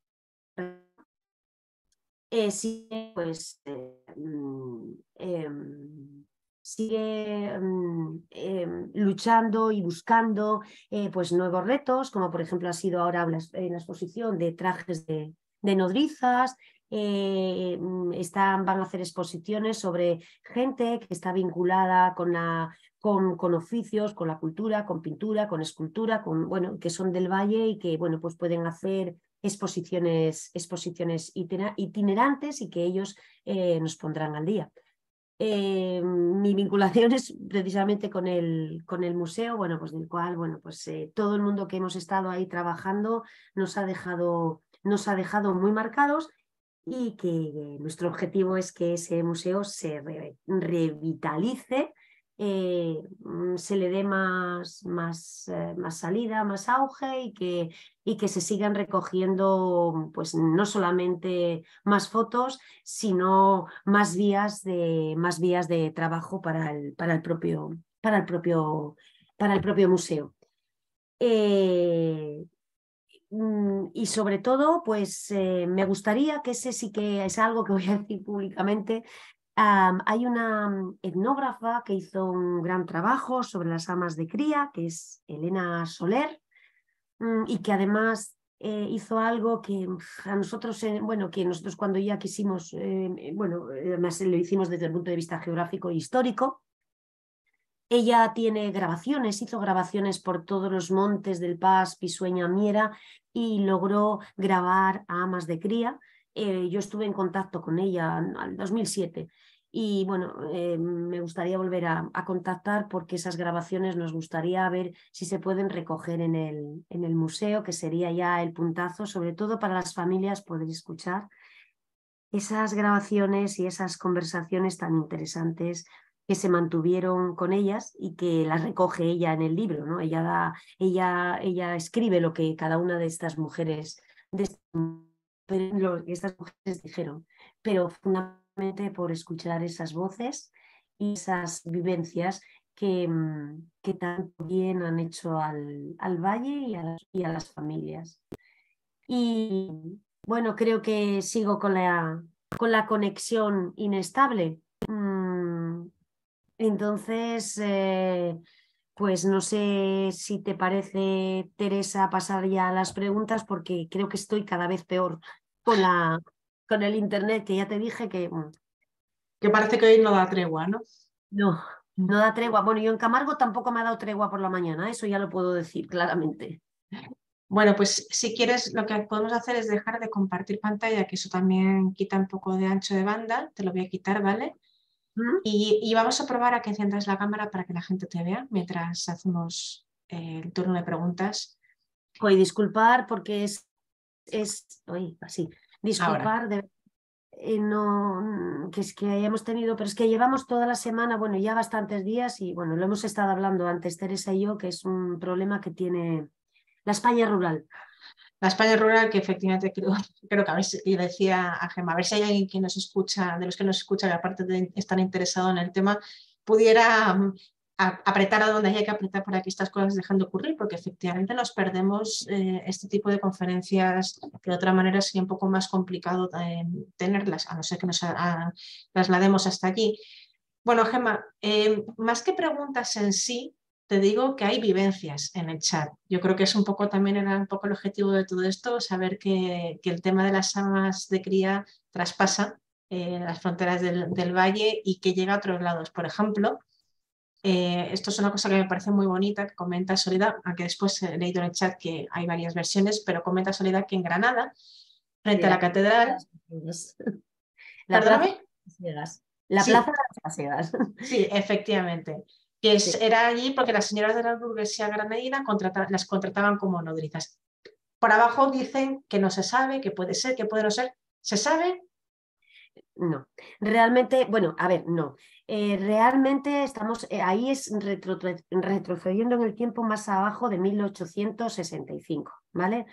Eh, sigue, pues, eh, mm, em, sigue mm, em, luchando y buscando eh, pues, nuevos retos, como por ejemplo ha sido ahora en la exposición de trajes de, nodrizas, mm, están, van a hacer exposiciones sobre gente que está vinculada con, la, con, oficios, con la cultura, con pintura, con escultura, con, bueno, que son del valle y que bueno, pues pueden hacer exposiciones, exposiciones itinerantes y que ellos eh, nos pondrán al día. Eh, mi vinculación es precisamente con el, con el museo, bueno, pues del cual, bueno, pues eh, todo el mundo que hemos estado ahí trabajando nos ha dejado, nos ha dejado muy marcados y que nuestro objetivo es que ese museo se revitalice eh, mm, se le dé más, más, eh, más salida, más auge y que, y que, se sigan recogiendo pues, no solamente más fotos, sino más vías de, más vías de trabajo para el, para el, propio, para el, propio, para el propio museo. Eh, mm, y sobre todo, pues me gustaría que ese sí que es algo que voy a decir públicamente, hay una etnógrafa que hizo un gran trabajo sobre las amas de cría, que es Elena Soler, mm, y que además eh, hizo algo que a nosotros, bueno, que nosotros cuando ya quisimos, eh, bueno, eh, además lo hicimos desde el punto de vista geográfico e histórico. Ella tiene grabaciones, hizo grabaciones por todos los montes del Paz, Pisueña, Miera y logró grabar a amas de cría eh, yo estuve en contacto con ella en 2007 y bueno, eh, me gustaría volver a, contactar porque esas grabaciones nos gustaría ver si se pueden recoger en el, en el museo, que sería ya el puntazo, sobre todo para las familias poder escuchar esas grabaciones y esas conversaciones tan interesantes que se mantuvieron con ellas y que las recoge ella en el libro, ¿no? Ella da, ella, ella escribe lo que cada una de estas mujeres de este lo que estas mujeres dijeron, pero fundamentalmente por escuchar esas voces y esas vivencias que, mm, que tanto bien han hecho al, valle y a, las, familias. Y bueno, creo que sigo con la, con la conexión inestable. Mm, entonces, eh, pues no sé si te parece, Teresa, pasar ya a las preguntas, porque creo que estoy cada vez peor con, la, con el Internet, que ya te dije que... Mm, que parece que hoy no da tregua, ¿no? No, mm. no da tregua. Bueno, yo en Camargo tampoco me ha dado tregua por la mañana, eso ya lo puedo decir claramente. Bueno, pues si quieres, lo que podemos hacer es dejar de compartir pantalla, que eso también quita un poco de ancho de banda. Te lo voy a quitar, ¿vale? Y, vamos a probar a que enciendas la cámara para que la gente te vea mientras hacemos eh, el turno de preguntas. Oye, disculpar porque es, es oye, así, disculpar de, eh, no, que es que hayamos tenido, pero es que llevamos toda la semana, bueno, ya bastantes días y bueno, lo hemos estado hablando antes Teresa y yo, que es un problema que tiene la España rural la España rural, que efectivamente creo, que a ver si, decía a Gemma, a ver si hay alguien que nos escucha, de los que nos escuchan, que aparte de estar interesado en el tema, pudiera mm, apretar a donde haya que apretar para que estas cosas dejen de ocurrir, porque efectivamente nos perdemos eh, este tipo de conferencias que de otra manera sería un poco más complicado em, tenerlas, a no ser que nos ah, traslademos hasta allí. Bueno, Gemma, em, más que preguntas en sí, te digo que hay vivencias en el chat. Yo creo que es un poco también era un poco el objetivo de todo esto, saber que, el tema de las amas de cría traspasa eh, las fronteras del, valle y que llega a otros lados. Por ejemplo, eh, esto es una cosa que me parece muy bonita que comenta Soledad, aunque después he leído en el chat que hay varias versiones, pero comenta Soledad que en Granada, frente a la catedral. La Plaza las la plaza de las Ciegas. Sí, efectivamente que era allí porque las señoras de la burguesía gran medida las contrataban como nodrizas. Por abajo dicen que no se sabe, que puede ser, que puede no ser. ¿Se sabe? No, realmente, bueno, a ver, no. Eh, realmente estamos, eh, ahí es retrocediendo en el tiempo más abajo de 1865, ¿vale?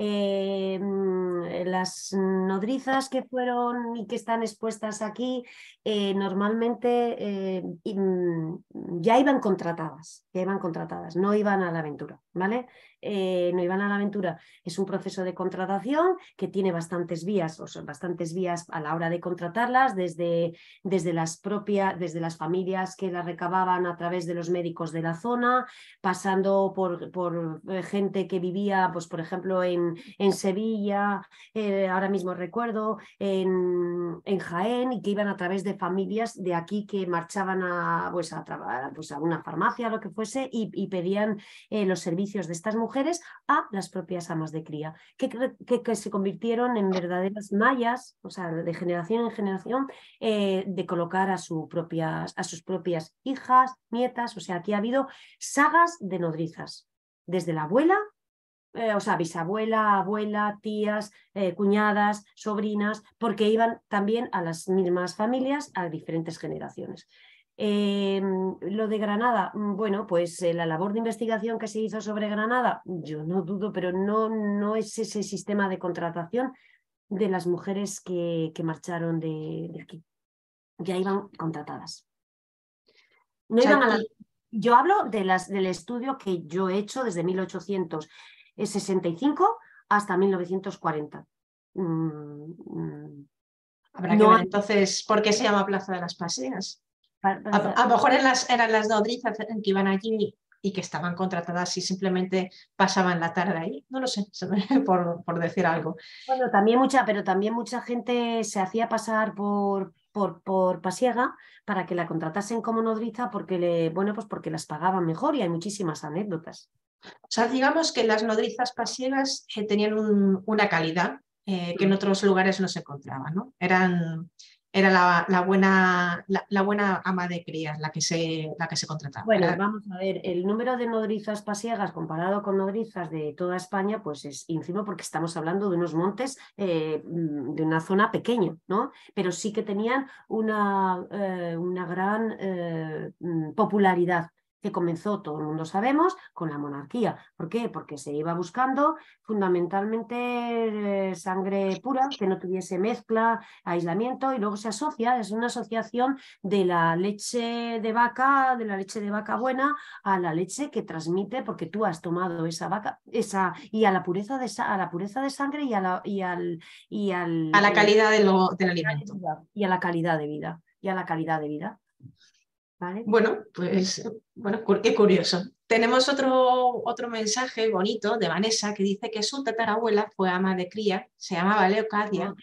Eh, mm, eh, las nodrizas que fueron y que están expuestas aquí eh, normalmente mm, ya iban contratadas, ya iban contratadas, no iban a la aventura, ¿vale? no iban a la aventura. Es un proceso de contratación que tiene bastantes vías, o son bastantes vías a la hora de contratarlas, desde, desde las propias, desde las familias que las recababan a través de los médicos de la zona, pasando por, por gente que vivía, pues, por ejemplo, en en, Sevilla, eh, ahora mismo recuerdo, en, Jaén, y que iban a través de familias de aquí que marchaban a, pues a, pues, a una farmacia, lo que fuese, y, pedían eh, los servicios de estas mujeres a las propias amas de cría, que, se convirtieron en verdaderas mayas o sea, de generación en generación, eh, de colocar a, propias, a sus propias hijas, nietas, o sea, aquí ha habido sagas de nodrizas, desde la abuela eh, o sea, bisabuela, abuela, tías, eh, cuñadas, sobrinas, porque iban también a las mismas familias, a diferentes generaciones. Eh, lo de Granada, mm, bueno, pues la labor de investigación que se hizo sobre Granada, yo no dudo, pero no, no es ese sistema de contratación de las mujeres que, marcharon de, aquí. Ya iban contratadas. Yo hablo de las, del estudio que yo he hecho desde 1800. 65 eh, hasta 1940. Mm, Habrá entonces por qué se eh. llama Plaza de las Paseas. Eh, a, lo mejor las, eran las nodrizas que iban allí y que estaban contratadas y simplemente pasaban la tarde ahí. No lo sé, por, decir algo. Bueno, también mucha, pero también mucha gente se hacía pasar por, por, por, pasiega para que la contratasen como nodriza porque le, bueno, pues porque las pagaban mejor y hay muchísimas anécdotas. O sea, digamos que las nodrizas pasiegas eh, tenían una calidad eh, que en mm. otros lugares no se encontraba, ¿no? Eran, era la, buena, la, buena ama de crías la que se, la que se contrataba. Bueno, vamos a ver, el número de nodrizas pasiegas comparado con nodrizas de toda España, pues es ínfimo porque estamos hablando de unos montes eh, mm, de una zona pequeña, ¿no? Pero sí que tenían una, gran mm, popularidad que comenzó, todo el mundo sabemos, con la monarquía. ¿Por qué? Porque se iba buscando fundamentalmente eh, sangre pura, que no tuviese mezcla, aislamiento, y luego se asocia, es una asociación de la leche de vaca, de la leche de vaca buena, a la leche que transmite, porque tú has tomado esa vaca, esa, y a la pureza de, a la pureza de sangre y y al, y al, a la calidad de eh, lo, Y a la calidad de vida y a la calidad de vida. Bueno, pues bueno, qué curioso. Tenemos otro, otro mensaje bonito de Vanessa que dice que su tatarabuela fue ama de cría, se llamaba Leocadia,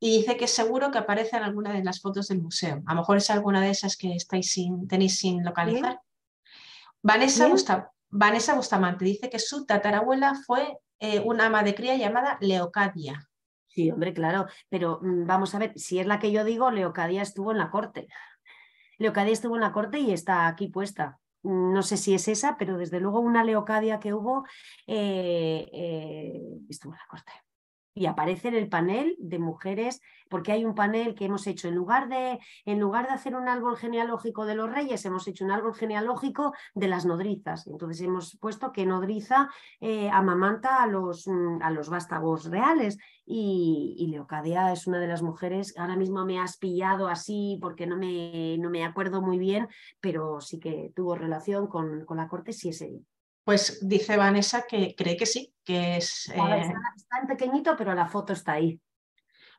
y dice que seguro que aparece en alguna de las fotos del museo. A lo mejor es alguna de esas que estáis sin, tenéis sin localizar. Vanessa, Bustamante dice que su tatarabuela fue eh, una ama de cría llamada Leocadia. Sí, hombre, claro, pero mm, vamos a ver, si es la que yo digo, Leocadia estuvo en la corte. Leocadia estuvo en la corte y está aquí puesta. Mm, no sé si es esa, pero desde luego una Leocadia que hubo eh, eh, estuvo en la corte y aparece en el panel de mujeres, porque hay un panel que hemos hecho, en lugar, de, en lugar de hacer un árbol genealógico de los reyes, hemos hecho un árbol genealógico de las nodrizas. Entonces hemos puesto que nodriza eh, amamanta a los, mm, a los vástagos reales y, Leocadia es una de las mujeres, ahora mismo me has pillado así porque no me, no me acuerdo muy bien, pero sí que tuvo relación con, la corte, sí es ella. Pues dice Vanessa que cree que sí, que es... Eh, está, en pequeñito, pero la foto está ahí.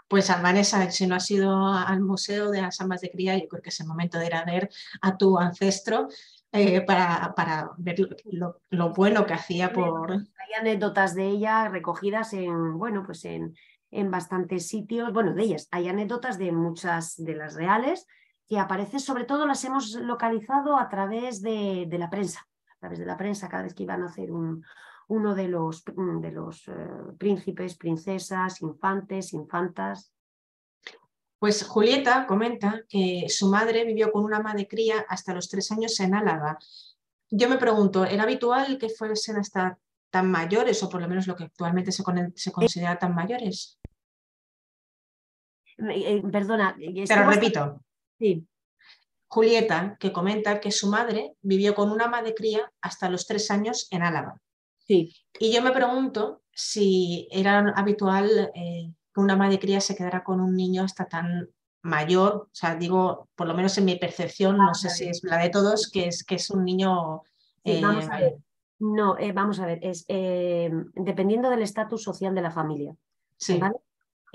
Pues Vanessa, si no has ido al Museo de las Ambas de Cría, yo creo que es el momento de ir a ver a tu ancestro eh, para, para, ver lo, bueno que hacía por... Hay anécdotas de ella recogidas en, bueno, pues en, en bastantes sitios, bueno, de ellas, hay anécdotas de muchas de las reales que aparecen, sobre todo las hemos localizado a través de la prensa a través de la prensa cada vez que iban a hacer un, uno de los, mm, de los eh, príncipes, princesas, infantes, infantas. Pues Julieta comenta que su madre vivió con una madre de cría hasta los tres años en Álava. Yo me pregunto, ¿era habitual que fuesen hasta tan mayores o por lo menos lo que actualmente se, considera tan mayores? Eh, eh, perdona. pero lo repito. Sí. Julieta, que comenta que su madre vivió con una ama de cría hasta los tres años en Álava. Sí. Y yo me pregunto si era habitual eh, que una ama de cría se quedara con un niño hasta tan mayor, o sea, digo, por lo menos en mi percepción, no sé si es la de todos, que es, que es un niño... Eh, no, eh, vamos a ver, es dependiendo del estatus social de la familia. Sí. ¿vale?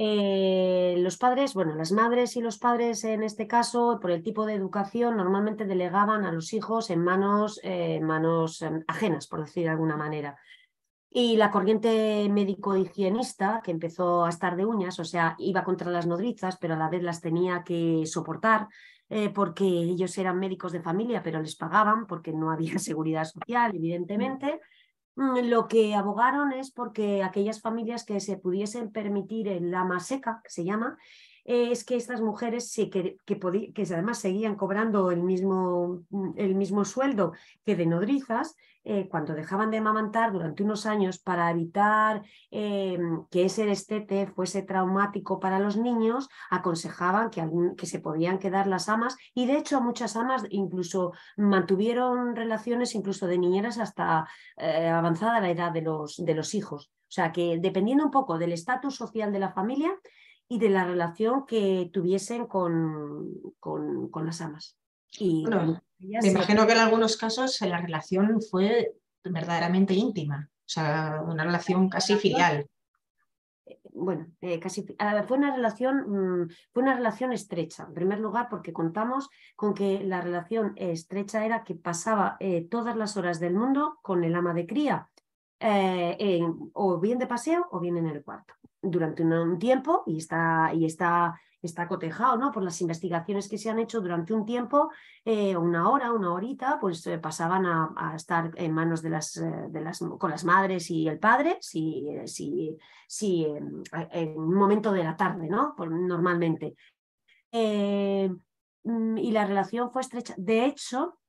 Eh, los padres, bueno, las madres y los padres en este caso, por el tipo de educación, normalmente delegaban a los hijos en manos, eh, manos em, ajenas, por decir de alguna manera. Y la corriente médico-higienista, que empezó a estar de uñas, o sea, iba contra las nodrizas, pero a la vez las tenía que soportar, eh, porque ellos eran médicos de familia, pero les pagaban porque no había seguridad social, mm. evidentemente. Mm, lo que abogaron es porque aquellas familias que se pudiesen permitir en la maseca, que se llama, eh, es que estas mujeres que, que, además seguían cobrando el mismo, mm, el mismo sueldo que de nodrizas, eh, cuando dejaban de amamantar durante unos años para evitar eh, que ese estete fuese traumático para los niños, aconsejaban que, se podían quedar las amas y de hecho muchas amas incluso mantuvieron relaciones incluso de niñeras hasta avanzada la edad de los, de los hijos. O sea que dependiendo un poco del estatus social de la familia, y de la relación que tuviesen con, con, las amas. Y me imagino que en algunos casos eh, la relación fue verdaderamente íntima, o sea, una relación casi filial. Eh, bueno, eh, casi fue una relación mm, fue una relación estrecha. En primer lugar, porque contamos con que la relación estrecha era que pasaba todas las horas del mundo con el ama de cría eh, en, o bien de paseo o bien en el cuarto durante un, tiempo y está, y está, está cotejado ¿no? por las investigaciones que se han hecho durante un tiempo, eh, una hora, una horita, pues eh, pasaban a, estar en manos de las, de las, con las madres y el padre, si, si, si em, en, un momento de la tarde, ¿no? normalmente. Mm, y la relación fue estrecha. De hecho,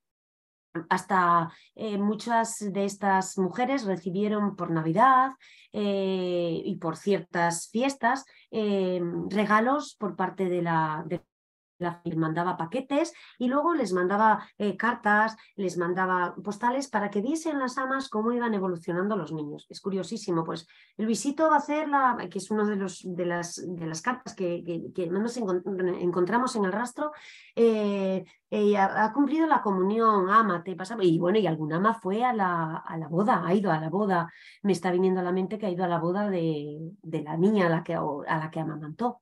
hasta eh, muchas de estas mujeres recibieron por Navidad eh, y por ciertas fiestas eh, regalos por parte de la, les mandaba paquetes y luego les mandaba eh, cartas, les mandaba postales para que viesen las amas cómo iban evolucionando los niños. Es curiosísimo, pues Luisito va a hacer, la, que es una de, los, de, las, de las cartas que, que, nos encontramos en el rastro, eh, eh, ha, cumplido la comunión, ama, te pasa, y bueno, y alguna ama fue a la, a la, boda, ha ido a la boda, me está viniendo a la mente que ha ido a la boda de, la niña la que, a la que amamantó.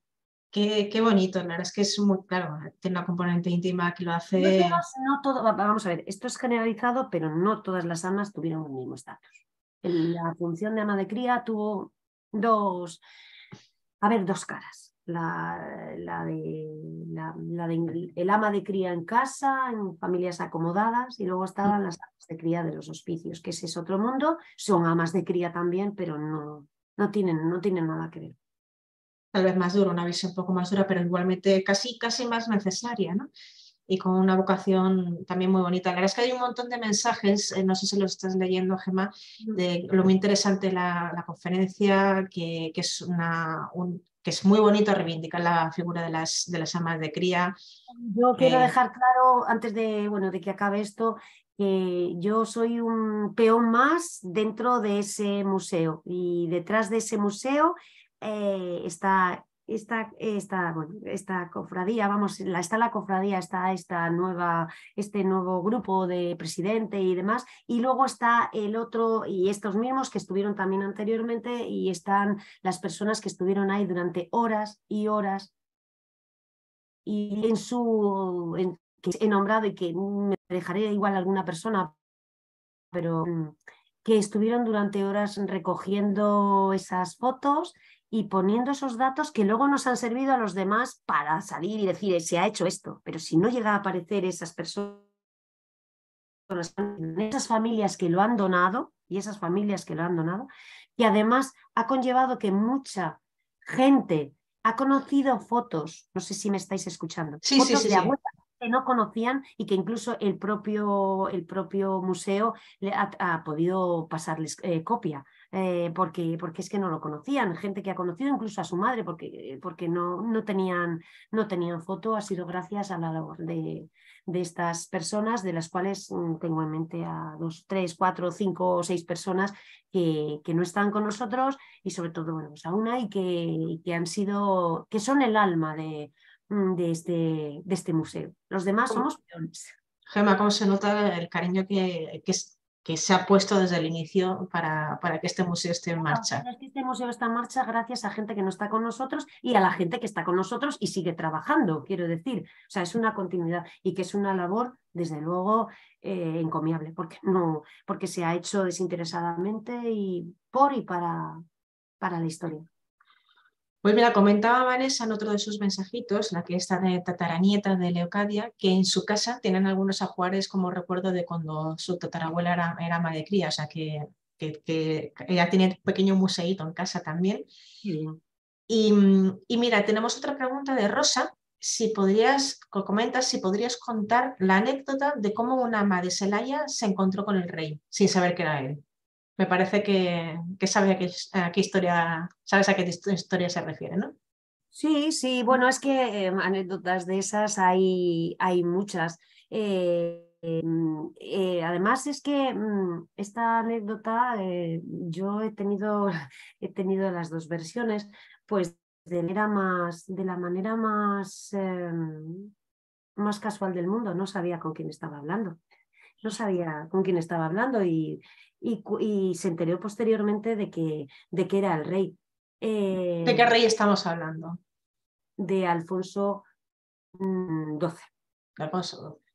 Qué, bonito, la verdad es que es muy claro, tiene una componente íntima que lo hace. No, todo, vamos a ver, esto es generalizado, pero no todas las amas tuvieron el mismo estatus. La función de ama de cría tuvo dos, a ver, dos caras. La, de, la, de, el ama de cría en casa, en familias acomodadas, y luego estaban las amas de cría de los hospicios, que ese es otro mundo, son amas de cría también, pero no, no, tienen, no tienen nada que ver tal vez más dura, una visión un poco más dura, pero igualmente casi, casi más necesaria, ¿no? Y con una vocación también muy bonita. La verdad es que hay un montón de mensajes, eh, no sé si los estás leyendo, Gemma, de lo muy interesante la, la conferencia, que, es una, un, que es muy bonito reivindicar la figura de las, de las amas de cría. Yo quiero eh, dejar claro, antes de, bueno, de que acabe esto, que yo soy un peón más dentro de ese museo y detrás de ese museo eh, está esta, cofradía, vamos, la, está la cofradía, está esta nueva, este nuevo grupo de presidente y demás, y luego está el otro y estos mismos que estuvieron también anteriormente y están las personas que estuvieron ahí durante horas y horas y en su, que he nombrado y que me dejaré igual alguna persona, pero mm, que estuvieron durante horas recogiendo esas fotos y poniendo esos datos que luego nos han servido a los demás para salir y decir, se ha hecho esto, pero si no llega a aparecer esas personas, esas familias que lo han donado y esas familias que lo han donado, y además ha conllevado que mucha gente ha conocido fotos, no sé si me estáis escuchando, fotos de abuelas que no conocían y que incluso el propio, el propio museo ha, podido pasarles eh, copia eh, porque, porque es que no lo conocían, gente que ha conocido incluso a su madre porque, porque no, no, tenían, no tenían foto, ha sido gracias a la labor de, estas personas, de las cuales mm, tengo en mente a dos, tres, cuatro, cinco o seis personas que, no están con nosotros y sobre todo bueno, pues a una y que, que han sido, que son el alma de, mm, de, este, de este museo. Los demás somos peones. Gema, ¿cómo se nota el cariño que, que, que se ha puesto desde el inicio para, para, que este museo esté en marcha. Este museo está en marcha gracias a gente que no está con nosotros y a la gente que está con nosotros y sigue trabajando, quiero decir. O sea, es una continuidad y que es una labor, desde luego, eh, encomiable, porque, no, porque se ha hecho desinteresadamente y por y para, para la historia. Pues mira, comentaba Vanessa en otro de sus mensajitos, la que está de eh, tataranieta de Leocadia, que en su casa tienen algunos ajuares como recuerdo de cuando su tatarabuela era, ama de cría, o sea que, ella tiene un pequeño museíto en casa también. Y, mira, tenemos otra pregunta de Rosa, si podrías, comentas, si podrías contar la anécdota de cómo una ama de Celaya se encontró con el rey, sin saber que era él me parece que, a qué, historia, sabes a qué historia se refiere, ¿no? Sí, sí, bueno, es que em, anécdotas de esas hay, hay muchas. Eh, em, eh, además es que mm, esta anécdota eh, yo he tenido, he tenido las dos versiones, pues de, más, de la manera más, em, más casual del mundo, no sabía con quién estaba hablando no sabía con quién estaba hablando y, y, se enteró posteriormente de que, de que era el rey. ¿De qué eh, rey estamos hablando? De Alfonso XII. Mm, Alfonso XII.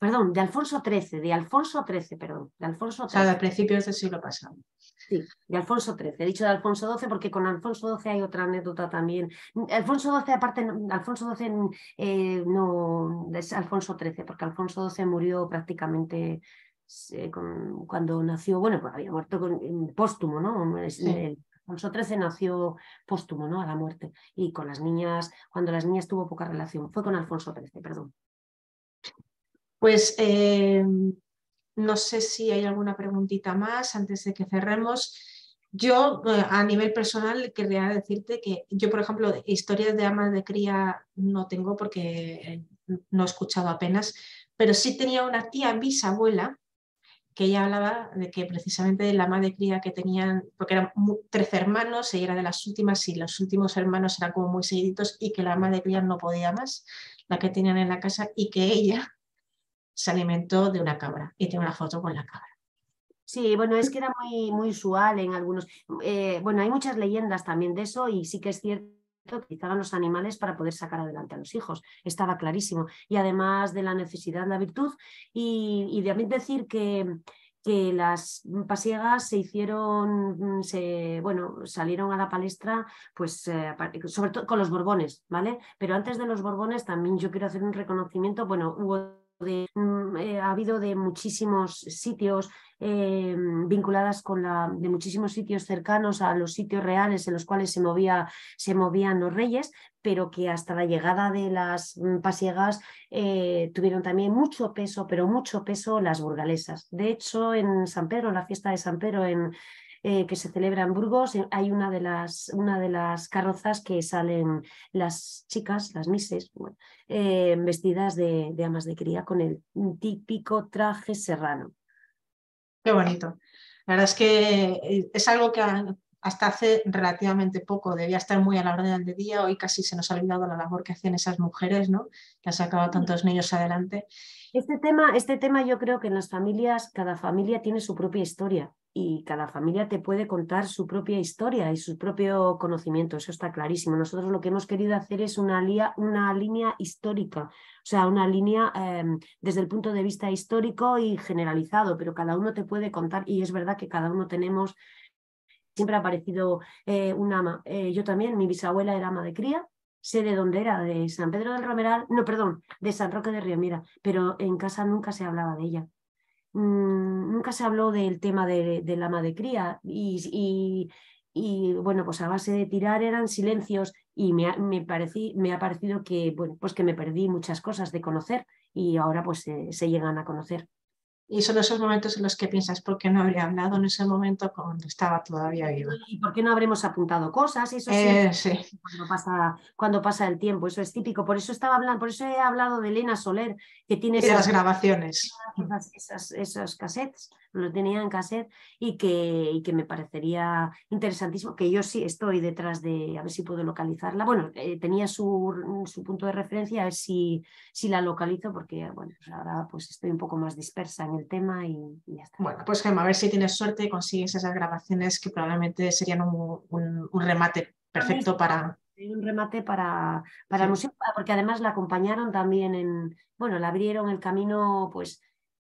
Perdón, de Alfonso XIII, de Alfonso XIII, perdón, de Alfonso XIII. O sea, de principios del siglo pasado. Sí, de Alfonso XIII. He dicho de Alfonso XII porque con Alfonso XII hay otra anécdota también. Alfonso XII, aparte, Alfonso XII eh, no es Alfonso XIII, porque Alfonso XII murió prácticamente eh, cuando nació, bueno, pues había muerto con, póstumo, ¿no? Alfonso XIII nació póstumo, ¿no? A la muerte. Y con las niñas, cuando las niñas tuvo poca relación, fue con Alfonso XIII, perdón. Pues em, no sé si hay alguna preguntita más antes de que cerremos. Yo, eh, a nivel personal, querría decirte que yo, por ejemplo, historias de amas de cría no tengo porque eh, no he escuchado apenas, pero sí tenía una tía bisabuela que ella hablaba de que precisamente la madre cría que tenían, porque eran tres hermanos, ella era de las últimas y los últimos hermanos eran como muy seguiditos y que la madre cría no podía más, la que tenían en la casa y que ella se alimentó de una cabra y tiene una foto con la cabra. Sí, bueno, es que era muy, muy usual en algunos. Eh, bueno, hay muchas leyendas también de eso y sí que es cierto utilizaban los animales para poder sacar adelante a los hijos. Estaba clarísimo. Y además de la necesidad, la virtud, y, y mí decir que, que las pasiegas se hicieron, mm, se, bueno, salieron a la palestra, pues eh, sobre todo con los Borbones, ¿vale? Pero antes de los Borbones también yo quiero hacer un reconocimiento, bueno, hubo Mm, eh, ha habido de muchísimos sitios vinculados, eh, vinculadas con la, de muchísimos sitios cercanos a los sitios reales en los cuales se, movía, se movían los reyes, pero que hasta la llegada de las mm, pasiegas eh, tuvieron también mucho peso, pero mucho peso las burgalesas. De hecho, en San Pedro, la fiesta de San Pedro en, eh, que se celebra en Burgos, eh, hay una de las, una de las carrozas que salen las chicas, las mises, eh, vestidas de, amas de cría con el típico traje serrano. Qué bonito. La verdad es que es algo que hasta hace relativamente poco debía estar muy a la orden del día, hoy casi se nos ha olvidado la labor que hacen esas mujeres, ¿no? que han sacado tantos niños adelante. Este tema, este tema yo creo que en las familias, cada familia tiene su propia historia y cada familia te puede contar su propia historia y su propio conocimiento, eso está clarísimo. Nosotros lo que hemos querido hacer es una, una línea histórica, o sea, una línea em, desde el punto de vista histórico y generalizado, pero cada uno te puede contar y es verdad que cada uno tenemos, siempre ha aparecido eh, una ama. Eh, yo también, mi bisabuela era ama de cría, sé de dónde era, de San Pedro del Romeral, no, perdón, de San Roque de Río, mira, pero en casa nunca se hablaba de ella. Mm, nunca se habló del tema del de ama de cría y, bueno, pues a base de tirar eran silencios y me ha, me, parecí, me ha parecido que, bueno, pues que me perdí muchas cosas de conocer y ahora pues se llegan a conocer. Y son esos momentos en los que piensas, ¿por qué no habría hablado en ese momento cuando estaba todavía viva? ¿Y por qué no habremos apuntado cosas? Eso sí. Eh, cuando, pasa, cuando pasa el tiempo, eso es típico. Por eso estaba hablando, por eso he hablado de Elena Soler, que tiene las grabaciones. Esas, esas cassettes, lo tenía en cassette y que, que me parecería interesantísimo, que yo sí estoy detrás de, a ver si puedo localizarla. Bueno, eh, tenía su, mm, su, punto de referencia, a ver si, si la localizo, porque bueno, pues ahora pues estoy un poco más dispersa en el tema y, ya está. Bueno, pues Gemma, a ver si tienes suerte y consigues esas grabaciones que probablemente serían un, remate perfecto para, un remate para, para el museo, porque además la acompañaron también en, bueno, la abrieron el camino, pues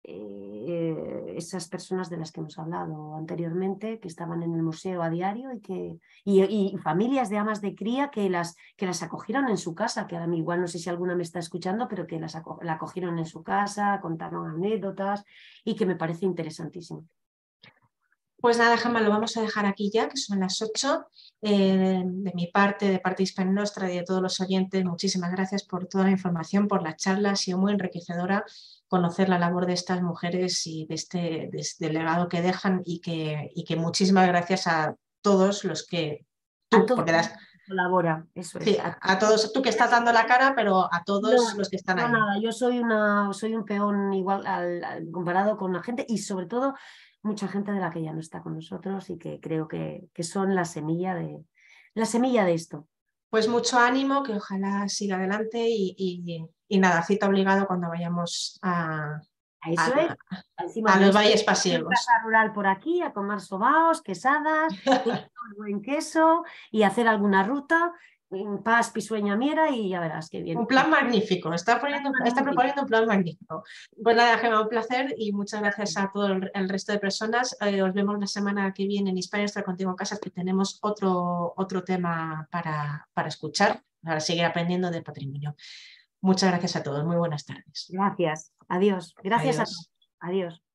eh, esas personas de las que hemos hablado anteriormente, que estaban en el museo a diario y que y, familias de amas de cría que las, que las acogieron en su casa, que ahora mí igual no sé si alguna me está escuchando, pero que las la acogieron en su casa, contaron anécdotas y que me parece interesantísimo. Pues nada, Gemma, lo vamos a dejar aquí ya, que son las 8. Eh, de mi parte, de parte hispan nuestra y de todos los oyentes, muchísimas gracias por toda la información, por la charla, ha sido muy enriquecedora conocer la labor de estas mujeres y este, de este, legado que dejan y que, y que muchísimas gracias a todos los que tú, colabora, eso es. a, todos, tú que estás dando la cara, pero a todos los que están ahí. Nada, yo soy una, soy un peón igual comparado con la gente y sobre todo mucha gente de la que ya no está con nosotros y que creo que, que son la semilla de la semilla de esto. Pues mucho ánimo, que ojalá siga adelante y, y, nada, cita obligado cuando vayamos a, a, eso a, los valles pasiegos. rural por aquí, a comer sobaos, quesadas, buen queso y hacer alguna ruta paz, pisueña, miera y ya verás qué bien. Un plan magnífico, está, está proponiendo un plan magnífico. Bueno, pues nada, Gemma, un placer y muchas gracias a todo el, resto de personas. Eh, os vemos la semana que viene en Hispania, estar contigo en casa, que tenemos otro, otro tema para, para escuchar, para seguir aprendiendo del patrimonio. Muchas gracias a todos, muy buenas tardes. Gracias, adiós. Gracias a todos, adiós.